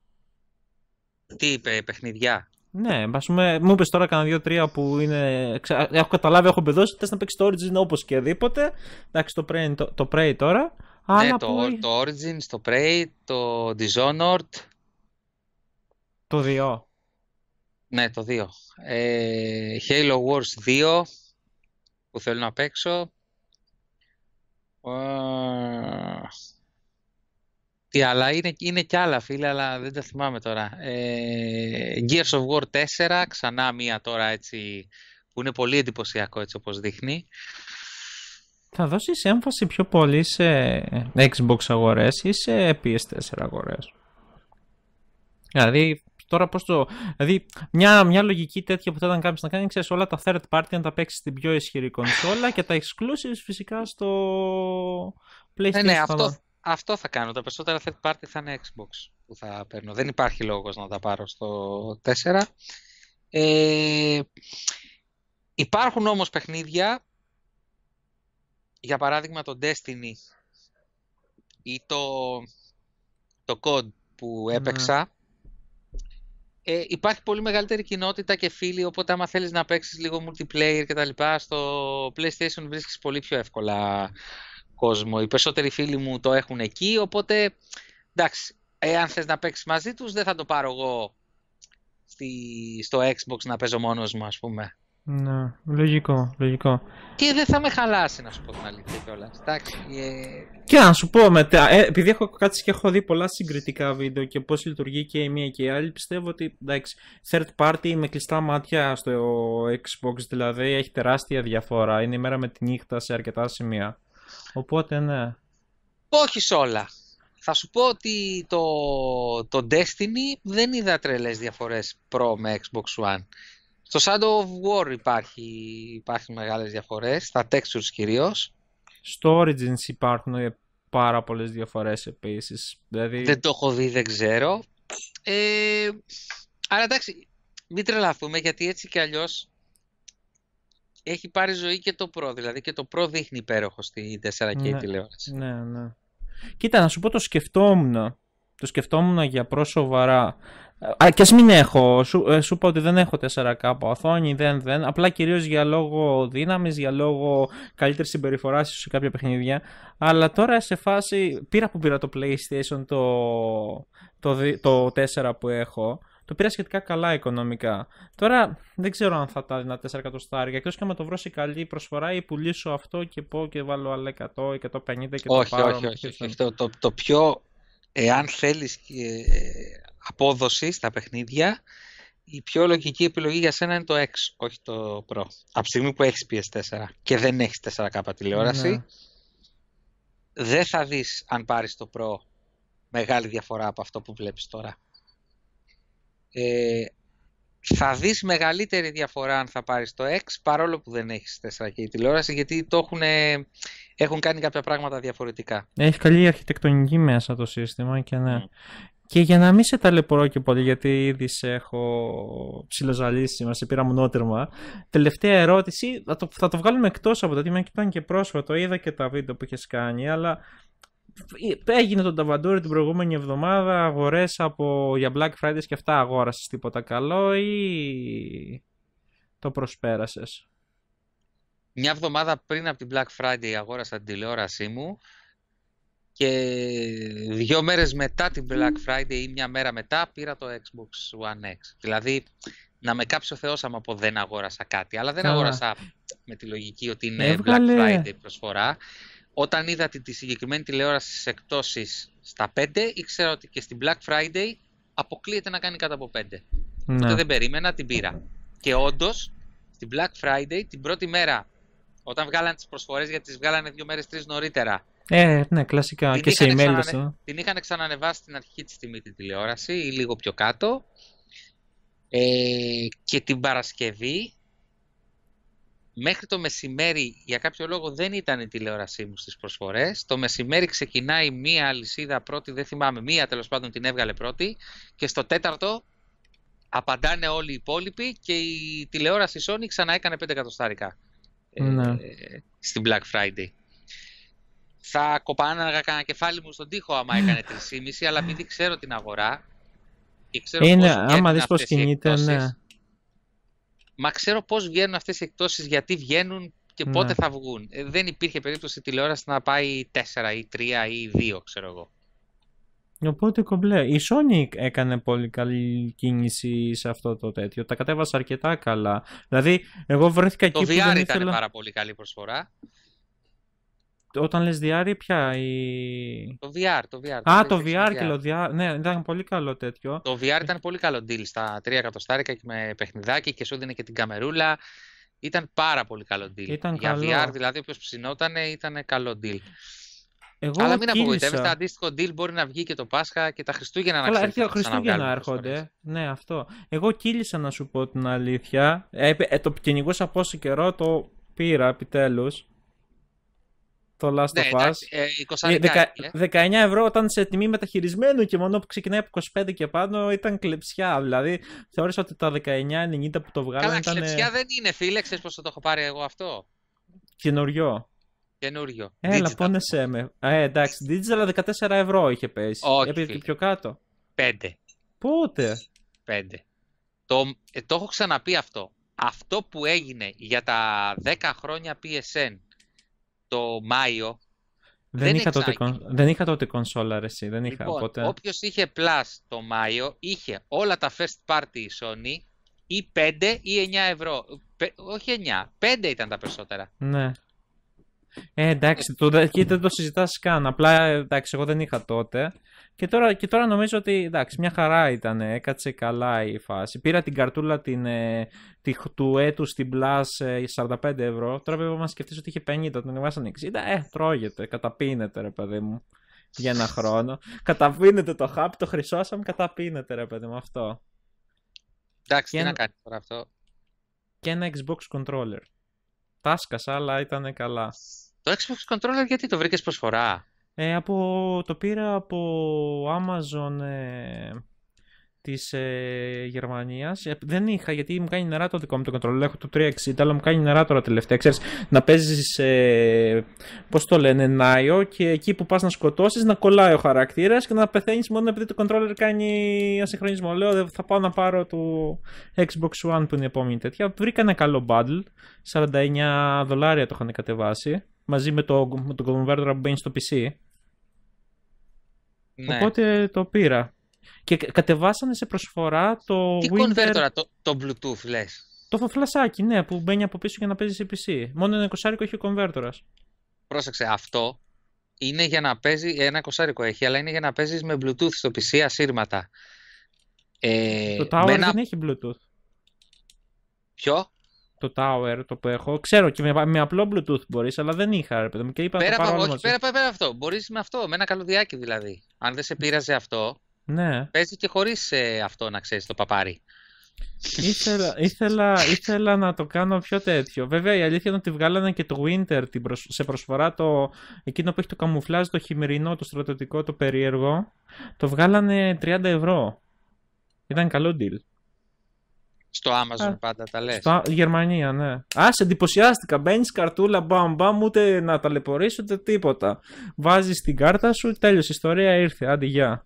Τι είπε, παιχνιδιά. Ναι, ας πούμε, μου είπες τώρα κανένα δύο-τρία που είναι. Έχω καταλάβει, έχω μπεδώσει. Θες να παίξεις το Origin ναι, όπως και δίποτε. Εντάξει, το Prey, το, το Prey τώρα. Αλλά ναι, το, που... το Origin, το Prey, το Dishonored. Το 2. Ναι, το 2. Ε, Halo Wars 2 που θέλω να παίξω. Uh... Τι άλλα, είναι, είναι κι άλλα φίλε, αλλά δεν τα θυμάμαι τώρα. Ε, Gears of War 4, ξανά μία τώρα έτσι, που είναι πολύ εντυπωσιακό έτσι όπως δείχνει. Θα δώσεις έμφαση πιο πολύ σε Xbox αγορές ή σε PS4 αγορές. Δηλαδή, τώρα πώς το... Δηλαδή, μια, μια λογική τέτοια που θα ήταν κάποιος να κάνει, ξέρεις, όλα τα third party να τα παίξεις στην πιο ισχυρή κονσόλα και τα exclusives φυσικά στο ε, ναι, PlayStation. Ναι, ναι, αυτό, αυτό θα κάνω. Τα περισσότερα third party θα είναι Xbox που θα παίρνω. Δεν υπάρχει λόγος να τα πάρω στο 4. Ε, υπάρχουν όμως παιχνίδια, για παράδειγμα το Destiny ή το, το COD που ναι. έπαιξα, Ε, υπάρχει πολύ μεγαλύτερη κοινότητα και φίλοι, οπότε άμα θέλεις να παίξεις λίγο multiplayer και τα λοιπά, στο PlayStation βρίσκεις πολύ πιο εύκολα κόσμο. Οι περισσότεροι φίλοι μου το έχουν εκεί, οπότε εντάξει, εάν θες να παίξεις μαζί τους, δεν θα το πάρω εγώ στη, στο Xbox να παίζω μόνος μου, ας πούμε. Ναι, λογικό, λογικό. Και δεν θα με χαλάσει να σου πω την αλήθεια κιόλας. Εντάξει. Ε, και να σου πω μετά, ε, επειδή έχω κάτσει και έχω δει πολλά συγκριτικά βίντεο και πώς λειτουργεί και η μία και η άλλη, πιστεύω ότι εντάξει, third party με κλειστά μάτια στο Xbox δηλαδή έχει τεράστια διαφορά. Είναι η μέρα με τη νύχτα σε αρκετά σημεία. Οπότε ναι. Όχι όλα. Θα σου πω ότι το, το Destiny δεν είδα τρελές διαφορές Pro με Xbox One. Στο Shadow of War υπάρχει, υπάρχουν μεγάλες διαφορές, στα textures κυρίως. Στο Origins υπάρχουν ε, πάρα πολλές διαφορές επίσης. Δηλαδή... Δεν το έχω δει, δεν ξέρω. Ε, άρα εντάξει, μην τρελαθούμε γιατί έτσι κι αλλιώς έχει πάρει ζωή και το Pro. Δηλαδή και το Pro δείχνει υπέροχο στη 4K ναι, τηλεόραση. Ναι, ναι. Κοίτα, να σου πω το σκεφτόμουν. Το σκεφτόμουν για σοβαρά. Α, κι ας μην έχω. Σου, ε, είπα ότι δεν έχω 4K οθόνη, δεν, δεν. Απλά κυρίως για λόγο δύναμης, για λόγο καλύτερης συμπεριφοράς σε κάποια παιχνίδια. Αλλά τώρα σε φάση... Πήρα που πήρα το PlayStation το, το, το 4 που έχω. Το πήρα σχετικά καλά οικονομικά. Τώρα δεν ξέρω αν θα τα δίνα 4 εκατοστάρια. Εκτό και με το σε καλή προσφορά ή πουλήσω αυτό και πω και βάλω άλλα 100, 150 και όχι, το πάρω. Όχι, όχι. όχι, Το, το, πιο, εάν θέλεις ε, απόδοση στα παιχνίδια, η πιο λογική επιλογή για σένα είναι το X, όχι το Pro. Από τη στιγμή που έχεις PS4 και δεν έχεις 4K τηλεόραση, ναι. δεν θα δεις αν πάρεις το Pro μεγάλη διαφορά από αυτό που βλέπεις τώρα. Ε, θα δεις μεγαλύτερη διαφορά αν θα πάρεις το X παρόλο που δεν έχεις 4K τηλεόραση γιατί το έχουν, έχουν κάνει κάποια πράγματα διαφορετικά. Έχει καλή αρχιτεκτονική μέσα το σύστημα και ναι. Mm. Και για να μην σε ταλαιπωρώ και πολύ, γιατί ήδη σε έχω ψιλοζαλίσει, μας σε πήρα μονότερμα. Τελευταία ερώτηση, θα το, θα το βγάλουμε εκτός από το ότι ήταν και πρόσφατο, είδα και τα βίντεο που είχες κάνει, αλλά ε, έγινε τον Ταβαντούρη την προηγούμενη εβδομάδα αγορές από, για Black Friday και αυτά αγόρασες τίποτα καλό ή το προσπέρασες. Μια εβδομάδα πριν από την Black Friday αγόρασα την τηλεόρασή μου και δύο μέρες μετά την Black Friday ή μια μέρα μετά πήρα το Xbox One X. Δηλαδή να με κάψει ο Θεός άμα από δεν αγόρασα κάτι, αλλά δεν αγόρασα με τη λογική ότι είναι Black Friday προσφορά όταν είδα τη, τη συγκεκριμένη τηλεόραση στις εκτόσεις στα 5, ήξερα ότι και στην Black Friday αποκλείεται να κάνει κάτω από 5. Ναι. δεν περίμενα, την πήρα. Και όντως, στην Black Friday, την πρώτη μέρα, όταν βγάλανε τις προσφορές, γιατί τις βγάλανε δύο μέρες, τρεις νωρίτερα, ε, ναι, κλασικά και σε email. Ξανανε... Την είχαν ξανανεβάσει στην αρχή της τιμή τη τηλεόραση ή λίγο πιο κάτω. Ε, και την Παρασκευή Μέχρι το μεσημέρι για κάποιο λόγο δεν ήταν η τηλεόρασή μου στις προσφορές. Το μεσημέρι ξεκινάει μία αλυσίδα πρώτη, δεν θυμάμαι, μία τέλος πάντων την έβγαλε πρώτη και στο τέταρτο απαντάνε όλοι οι υπόλοιποι και η τηλεόραση Sony ξανά έκανε 5 εκατοστάρικα ε, ναι. στην Black Friday. Θα κοπάναγα κανένα κεφάλι μου στον τοίχο άμα έκανε 3,5 [laughs] αλλά επειδή ξέρω την αγορά και ξέρω Είναι, άμα δεις πώς κινείται, ναι. Μα ξέρω πώς βγαίνουν αυτές οι εκτόσει, γιατί βγαίνουν και ναι. πότε θα βγουν. Ε, δεν υπήρχε περίπτωση τηλεόραση να πάει 4 ή 3 ή 2, ξέρω εγώ. Οπότε κομπλέ. Η Sony έκανε πολύ καλή κίνηση σε αυτό το τέτοιο. Τα κατέβασα αρκετά καλά. Δηλαδή, εγώ βρέθηκα το εκεί δεν Το VR ήταν πάρα πολύ καλή προσφορά. Όταν λες VR, ποια η... Το VR, το VR. Α, το VR, το VR. Ναι, ήταν πολύ καλό τέτοιο. Το VR ήταν πολύ καλό deal στα 3 εκατοστάρικα και με παιχνιδάκι και σου δίνει και την καμερούλα. Ήταν πάρα πολύ καλό deal. Ήταν Για VR δηλαδή, όποιος ψινόταν ήταν καλό deal. Εγώ Αλλά μην απογοητεύεστε. Αντίστοιχο deal μπορεί να βγει και το Πάσχα και τα Χριστούγεννα Καλά, να Αλλά Καλά, Χριστούγεννα έρχονται. Ναι, αυτό. Εγώ κύλησα να σου πω την αλήθεια. Ε, ε το κυνηγούσα πόσο καιρό, το πήρα επιτέλους το ναι, of 19, ε, ε, ευρώ όταν σε τιμή μεταχειρισμένου και μόνο που ξεκινάει από 25 και πάνω ήταν κλεψιά. Δηλαδή θεώρησα ότι τα 19,90 που το βγάλαμε ήταν... κλεψιά δεν είναι φίλε, ξέρεις πώς θα το έχω πάρει εγώ αυτό. Καινουριό. Καινούριο. Έλα, πόνεσέ με. Ε, εντάξει, digital 14 ευρώ είχε πέσει. Όχι, πιο κάτω. 5. Πότε? 5. Το, το έχω ξαναπεί αυτό. Αυτό που έγινε για τα 10 χρόνια PSN το Μάιο. Δεν, είχα, τότε, δεν είχα τότε κονσόλα, ρε, εσύ. Δεν είχα, λοιπόν, οπότε... όποιος είχε Plus το Μάιο, είχε όλα τα first party η Sony, ή 5 ή 9 ευρώ. όχι 9, 5 ήταν τα περισσότερα. Ναι. Ε, εντάξει, το, δεν το συζητάς καν. Απλά, εντάξει, εγώ δεν είχα τότε. Και τώρα, και τώρα νομίζω ότι εντάξει, μια χαρά ήταν, έκατσε καλά η φάση. Πήρα την καρτούλα την, ε, τη, του έτου στην Plus 45 ε, ευρώ. Τώρα πρέπει να σκεφτείς ότι είχε 50, την ανεβάσαν 60. Ε, τρώγεται, καταπίνεται ρε παιδί μου. Για ένα χρόνο. καταπίνεται το χαπ, το χρυσόσαμε, καταπίνεται ρε παιδί μου αυτό. Εντάξει, τι να κάνεις τώρα αυτό. Και ένα Xbox controller. Τάσκασα, αλλά ήταν καλά. Το Xbox controller γιατί το βρήκες προσφορά. Ε, από, το πήρα από Amazon ε, της ε, Γερμανίας. Ε, δεν είχα γιατί μου κάνει νερά το δικό μου το controller. Έχω το 360 αλλά μου κάνει νερά τώρα τελευταία. Ξέρεις, να παίζεις, ε, πώς το λένε, Νάιο και εκεί που πας να σκοτώσεις να κολλάει ο χαρακτήρας και να πεθαίνεις μόνο επειδή το controller κάνει ασυγχρονισμό. Λέω θα πάω να πάρω το Xbox One που είναι η επόμενη τέτοια. Βρήκα ένα καλό bundle, 49 δολάρια το είχαν κατεβάσει. Μαζί με το, με το converter που μπαίνει στο PC. Ναι. Οπότε το πήρα. Και κατεβάσανε σε προσφορά το. Τι Winter... το, το Bluetooth λες. Το φλασάκι, ναι, που μπαίνει από πίσω για να παίζει σε PC. Μόνο ένα κοσάρικο έχει ο κονβέρτορα. Πρόσεξε, αυτό είναι για να παίζει. Ένα κοσάρικο έχει, αλλά είναι για να παίζεις με Bluetooth στο PC ασύρματα. Ε, το Tower δεν έχει Bluetooth. Ποιο? το tower το που έχω. Ξέρω και με, με απλό Bluetooth μπορείς, αλλά δεν είχα ρε παιδί μου. Και είπα πέρα, από πέρα, πέρα, αυτό. Μπορείς με αυτό, με ένα καλωδιάκι δηλαδή. Αν δεν σε πείραζε αυτό, ναι. παίζει και χωρίς ε, αυτό να ξέρεις το παπάρι. Ήθελα, ήθελα, ήθελα να το κάνω πιο τέτοιο. Βέβαια η αλήθεια είναι ότι βγάλανε και το Winter την σε προσφορά το... εκείνο που έχει το καμουφλάζ, το χειμερινό, το στρατιωτικό, το περίεργο. Το βγάλανε 30 ευρώ. Ήταν καλό deal. Στο Amazon πάντα τα λες. Στο Γερμανία, ναι. Ας, σε εντυπωσιάστηκα. Μπαίνεις καρτούλα, μπαμ, μπαμ, ούτε να ταλαιπωρήσει ούτε τίποτα. Βάζεις την κάρτα σου, τέλειωσε ιστορία, ήρθε. Άντε, γεια.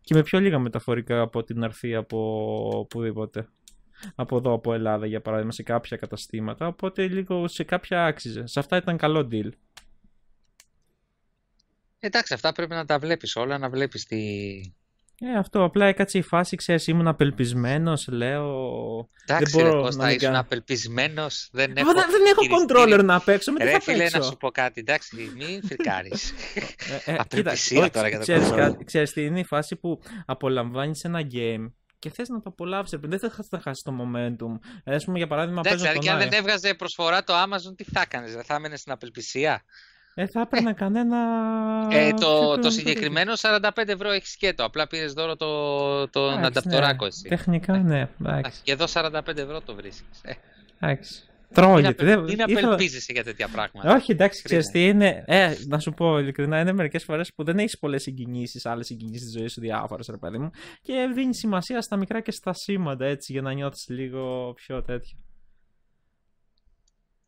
Και με πιο λίγα μεταφορικά από την αρθή από οπουδήποτε. Από εδώ, από Ελλάδα, για παράδειγμα, σε κάποια καταστήματα. Οπότε λίγο σε κάποια άξιζε. Σε αυτά ήταν καλό deal. Εντάξει, αυτά πρέπει να τα βλέπεις όλα, να βλέπεις τη, ε, αυτό. Απλά έκατσε η φάση, ξέρεις, ήμουν απελπισμένος. Λέω. Εντάξει, δεν μπορώ ρε, να ήσουν απελπισμένος. Δεν έχω, δεν, δεν έχω controller να παίξω. Με ρε, θα φίλε, παίξω. να σου πω κάτι. Εντάξει, μην φρικάρεις. ε, ε, Απελπισία τώρα για το controller. Ξέρεις τι είναι η φάση που απολαμβάνεις ένα game και θες να το απολαύσεις. Δεν θα χάσεις το momentum. Ε, ας πούμε, για παράδειγμα, παίζω αν δεν έβγαζε προσφορά το Amazon, τι θα έκανες, θα έμενες στην απελπισία. Ε, θα έπαιρνα ε, κανένα... Ε, το, το συγκεκριμένο 45 ευρώ έχεις σκέτο. Απλά πήρες δώρο το, το ανταπτοράκο ναι. εσύ. Τεχνικά, ναι. Άξι. Και εδώ 45 ευρώ το βρίσκεις. Ε. Εντάξει. Τρώγεται. δεν... απελπίζεσαι ήθελα... για τέτοια πράγματα. Όχι, εντάξει, ξέρεις τι είναι. Ε, να σου πω ειλικρινά, είναι μερικές φορές που δεν έχεις πολλές συγκινήσεις, άλλες συγκινήσεις της ζωής σου, διάφορες, ρε παιδί μου. Και δίνει σημασία στα μικρά και στα σήματα έτσι για να νιώθεις λίγο πιο τέτοιο.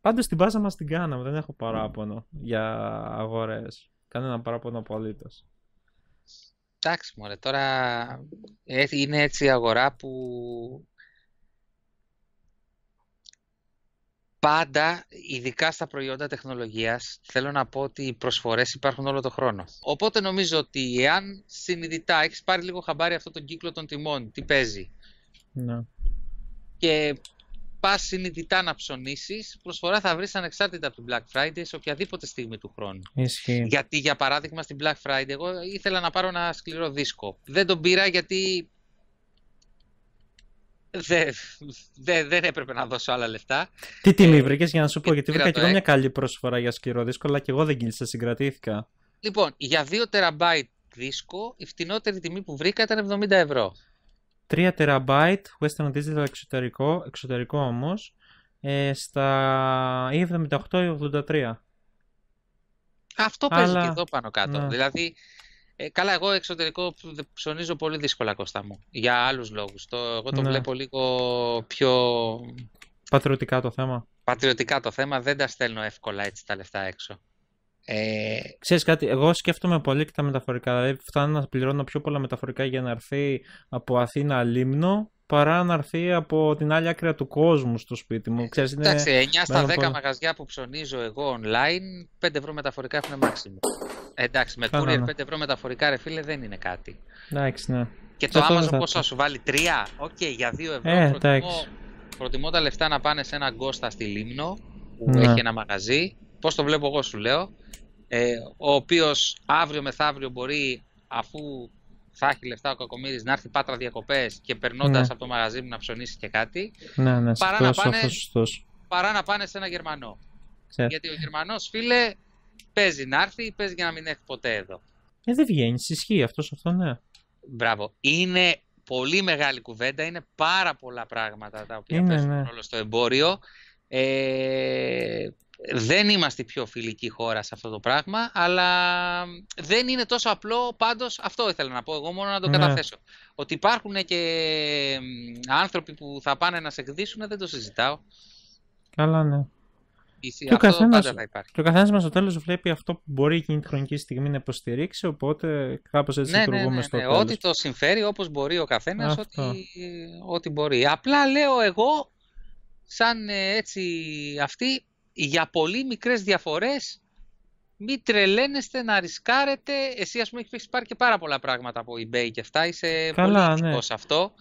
Πάντως την πάσα μας την κάναμε. Δεν έχω παράπονο για αγορές. Κανένα παράπονο απολύτως. Εντάξει, μωρέ, τώρα ε, είναι έτσι η αγορά που πάντα, ειδικά στα προϊόντα τεχνολογίας, θέλω να πω ότι οι προσφορές υπάρχουν όλο το χρόνο. Οπότε νομίζω ότι εάν συνειδητά έχεις πάρει λίγο χαμπάρι αυτό τον κύκλο των τιμών, τι παίζει. Ναι. Και πας συνειδητά να ψωνίσεις, προσφορά θα βρεις ανεξάρτητα από την Black Friday σε οποιαδήποτε στιγμή του χρόνου. Ισχύει. Γιατί, για παράδειγμα, στην Black Friday, εγώ ήθελα να πάρω ένα σκληρό δίσκο. Δεν τον πήρα γιατί. Δεν, έπρεπε να δώσω άλλα λεφτά. Τι τιμή ε, βρήκες για να σου πω, ε, γιατί βρήκα και εγώ μια καλή προσφορά για σκληρό δίσκο, αλλά και εγώ δεν κίνησα, συγκρατήθηκα. Λοιπόν, για 2 τεραμπάιτ δίσκο, η φτηνότερη τιμή που βρήκα ήταν 70 ευρώ. 3 TB Western Digital εξωτερικό, εξωτερικό όμως, ε, στα 78-83. Αυτό παίζει και εδώ πάνω κάτω. Ναι. Δηλαδή, ε, καλά, εγώ εξωτερικό ψωνίζω πολύ δύσκολα, κοστά μου, για άλλους λόγους. Το, εγώ το ναι. βλέπω λίγο πιο... Πατριωτικά το θέμα. Πατριωτικά το θέμα, δεν τα στέλνω εύκολα έτσι τα λεφτά έξω. Ε... Ξέρεις κάτι, εγώ σκέφτομαι πολύ και τα μεταφορικά. Δηλαδή φτάνω να πληρώνω πιο πολλά μεταφορικά για να έρθει από Αθήνα Λίμνο παρά να έρθει από την άλλη άκρη του κόσμου στο σπίτι μου. Ε, Ξέρεις, είναι... Εντάξει, 9 στα 10 πολλά... μαγαζιά που ψωνίζω εγώ online, 5 ευρώ μεταφορικά έχουν μάξιμο. Ε, εντάξει, με courier 5 ευρώ μεταφορικά, ρε φίλε, δεν είναι κάτι. Εντάξει, ναι. Και το Amazon πώ πόσο θα σου βάλει, 3, οκ, okay, για 2 ευρώ. Ε, προτιμώ, προτιμώ, τα λεφτά να πάνε σε έναν Κώστα στη Λίμνο, ναι. που ναι. έχει ένα μαγαζί. Πώς το βλέπω εγώ σου λέω, ε, ο οποίος αύριο μεθαύριο μπορεί αφού θα έχει λεφτά ο Κακομύρης να έρθει πάτρα διακοπές και περνώντας ναι. από το μαγαζί μου να ψωνίσει και κάτι ναι, ναι, παρά, να πάνε, παρά να πάνε σε ένα Γερμανό. Γιατί ο Γερμανός φίλε παίζει να έρθει παίζει για να μην έχει ποτέ εδώ. Ε, δεν βγαίνει, ισχύει αυτός αυτό, ναι. Μπράβο. Είναι πολύ μεγάλη κουβέντα, είναι πάρα πολλά πράγματα τα οποία παίζουν ναι. ρόλο στο εμπόριο. Ε, δεν είμαστε η πιο φιλική χώρα σε αυτό το πράγμα, αλλά δεν είναι τόσο απλό. Πάντως, αυτό ήθελα να πω. Εγώ μόνο να το ναι. καταθέσω. Ότι υπάρχουν και άνθρωποι που θα πάνε να σε εκδίσουν, δεν το συζητάω. Καλά, ναι. και, ο καθένας, πάντα θα υπάρχει. καθένας μας στο τέλος βλέπει αυτό που μπορεί εκείνη τη χρονική στιγμή να υποστηρίξει. Οπότε κάπως έτσι ναι, ναι, λειτουργούμε ναι, ναι, στο τέλος. Ό,τι το συμφέρει όπως μπορεί ο καθένας, ό,τι, ό,τι μπορεί. Απλά λέω εγώ, σαν ε, έτσι αυτή, για πολύ μικρές διαφορές μη τρελαίνεστε να ρισκάρετε. Εσύ, ας πούμε, έχεις πάρει και πάρα πολλά πράγματα από eBay και αυτά. Είσαι Καλά, πολύ ναι. αυτό.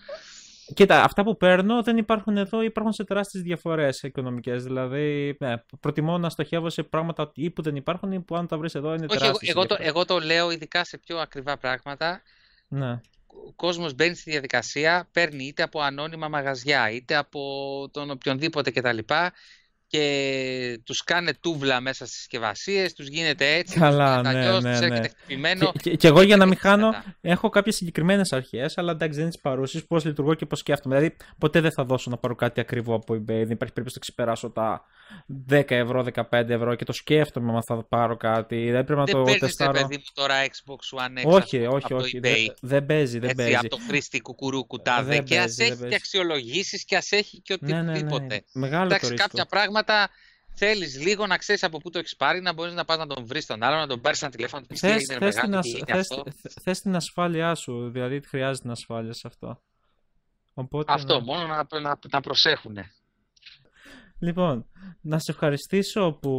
Κοίτα, αυτά που παίρνω δεν υπάρχουν εδώ, υπάρχουν σε τεράστιες διαφορές οικονομικές. Δηλαδή, ναι, προτιμώ να στοχεύω σε πράγματα ή που δεν υπάρχουν ή που αν τα βρεις εδώ είναι τεράστιε. Εγώ, εγώ, το, εγώ το λέω ειδικά σε πιο ακριβά πράγματα. Ναι. Ο κόσμος μπαίνει στη διαδικασία, παίρνει είτε από ανώνυμα μαγαζιά, είτε από τον οποιονδήποτε κτλ και τους κάνε τούβλα μέσα στις συσκευασίες, τους γίνεται έτσι. Καλά, ναι, τους ναι, ναι, ναι. Τους έρχεται χτυπημένο. Και, και, και εγώ για να μην χάνω, έχω κάποιες συγκεκριμένες αρχές, αλλά εντάξει, δεν είναι τι παρούσε, πώς λειτουργώ και πώς σκέφτομαι. Δηλαδή, ποτέ δεν θα δώσω να πάρω κάτι ακριβό από eBay. Δεν υπάρχει περίπτωση να ξεπεράσω τα 10 ευρώ, 15 ευρώ και το σκέφτομαι αν θα πάρω κάτι. Δεν πρέπει να δεν το παίζεις, Δεν παίζει τώρα Xbox One X. Όχι, από, όχι, από όχι. Δεν, παίζει, δεν παίζει. Από το χρήστη κουκουρού ε, κουτάδε. Και ας έχει και αξιολογήσεις και ας έχει και ναι, ναι, οτιδήποτε. Μεγάλο κάποια πράγματα πράγματα θέλεις λίγο να ξέρεις από πού το έχεις πάρει, να μπορείς να πας να τον βρεις τον άλλο, να τον πάρεις ένα τηλέφωνο. Θε την, θες, θες, την ασφάλειά σου, δηλαδή χρειάζεται την ασφάλεια σε αυτό. Οπότε, αυτό, μόνο να, να, να προσέχουν. Λοιπόν, να σε ευχαριστήσω που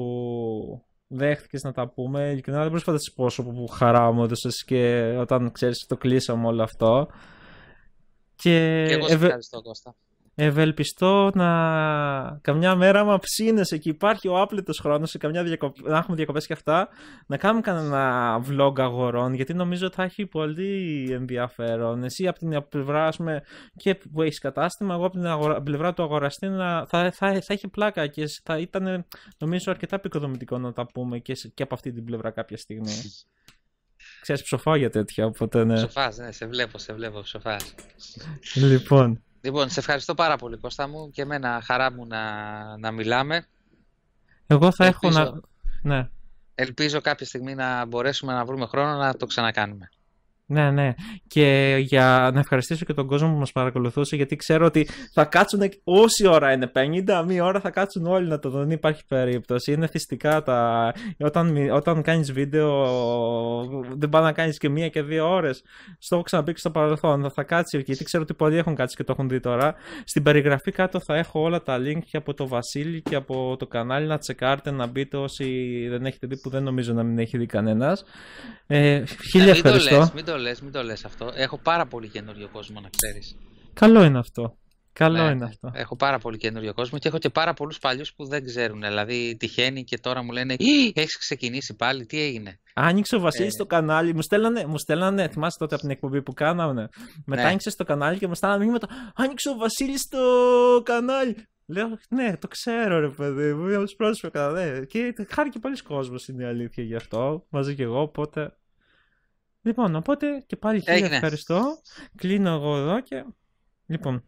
δέχτηκες να τα πούμε. Ειλικρινά δεν μπορούσα να πόσο που χαρά μου έδωσες και όταν ξέρεις το κλείσαμε όλο αυτό. Και, και εγώ σε ευχαριστώ, Κώστα. Ευελπιστώ να καμιά μέρα, άμα ψήνεσαι και υπάρχει ο άπλητο χρόνο, διακοπ... να έχουμε διακοπές και αυτά, να κάνουμε κανένα vlog αγορών, γιατί νομίζω θα έχει πολύ ενδιαφέρον. Εσύ από την πλευρά, πούμε, και που έχεις κατάστημα, εγώ από την αγορα... πλευρά του αγοραστή, θα, θα, θα έχει πλάκα και θα ήταν, νομίζω, αρκετά επικοδομητικό να τα πούμε και, και από αυτή την πλευρά κάποια στιγμή. [laughs] Ξέρεις ψοφά για τέτοια, οπότε ναι. Ψοφάς, ναι, σε βλέπω, σε βλέπω, λοιπόν, Λοιπόν, σε ευχαριστώ πάρα πολύ Κώστα μου και εμένα χαρά μου να, να μιλάμε. Εγώ θα έχω να... Ναι. Ελπίζω κάποια στιγμή να μπορέσουμε να βρούμε χρόνο να το ξανακάνουμε. Ναι, ναι. Και για να ευχαριστήσω και τον κόσμο που μας παρακολουθούσε, γιατί ξέρω ότι θα κάτσουν όση ώρα είναι, 50, μία ώρα θα κάτσουν όλοι να το δουν. Δεν υπάρχει περίπτωση. Είναι θυστικά τα. Όταν, όταν κάνεις βίντεο, δεν πάει να κάνεις και μία και δύο ώρες. Στο έχω ξαναπεί και στο παρελθόν. Θα κάτσει, γιατί ξέρω ότι πολλοί έχουν κάτσει και το έχουν δει τώρα. Στην περιγραφή κάτω θα έχω όλα τα link και από το Βασίλη και από το κανάλι να τσεκάρτε, να μπείτε όσοι δεν έχετε δει, που δεν νομίζω να μην έχει δει κανένας. Ε, χίλια ε, ευχαριστώ. Λες, μην το λες αυτό. Έχω πάρα πολύ καινούριο κόσμο, να ξέρεις. Καλό είναι αυτό. Καλό ναι, είναι αυτό. Έχω πάρα πολύ καινούριο κόσμο και έχω και πάρα πολλούς παλιούς που δεν ξέρουν. Δηλαδή, τυχαίνει και τώρα μου λένε Έχεις ξεκινήσει πάλι, τι έγινε. Άνοιξε ο Βασίλης ε... το κανάλι, μου στέλνανε, μου στέλνανε, θυμάσαι τότε από την εκπομπή που κάναμε. Μετά ναι. άνοιξες το κανάλι και μου στέλνανε μήνυματα. Άνοιξε ο Βασίλης το κανάλι. Λέω, ναι, το ξέρω ρε παιδί μου, είμαι ο ναι». Και χάρηκε πολλοί κόσμος είναι η αλήθεια γι' αυτό, μαζί και εγώ, οπότε Λοιπόν, οπότε και πάλι χίλια ευχαριστώ. Κλείνω εγώ εδώ και... Λοιπόν...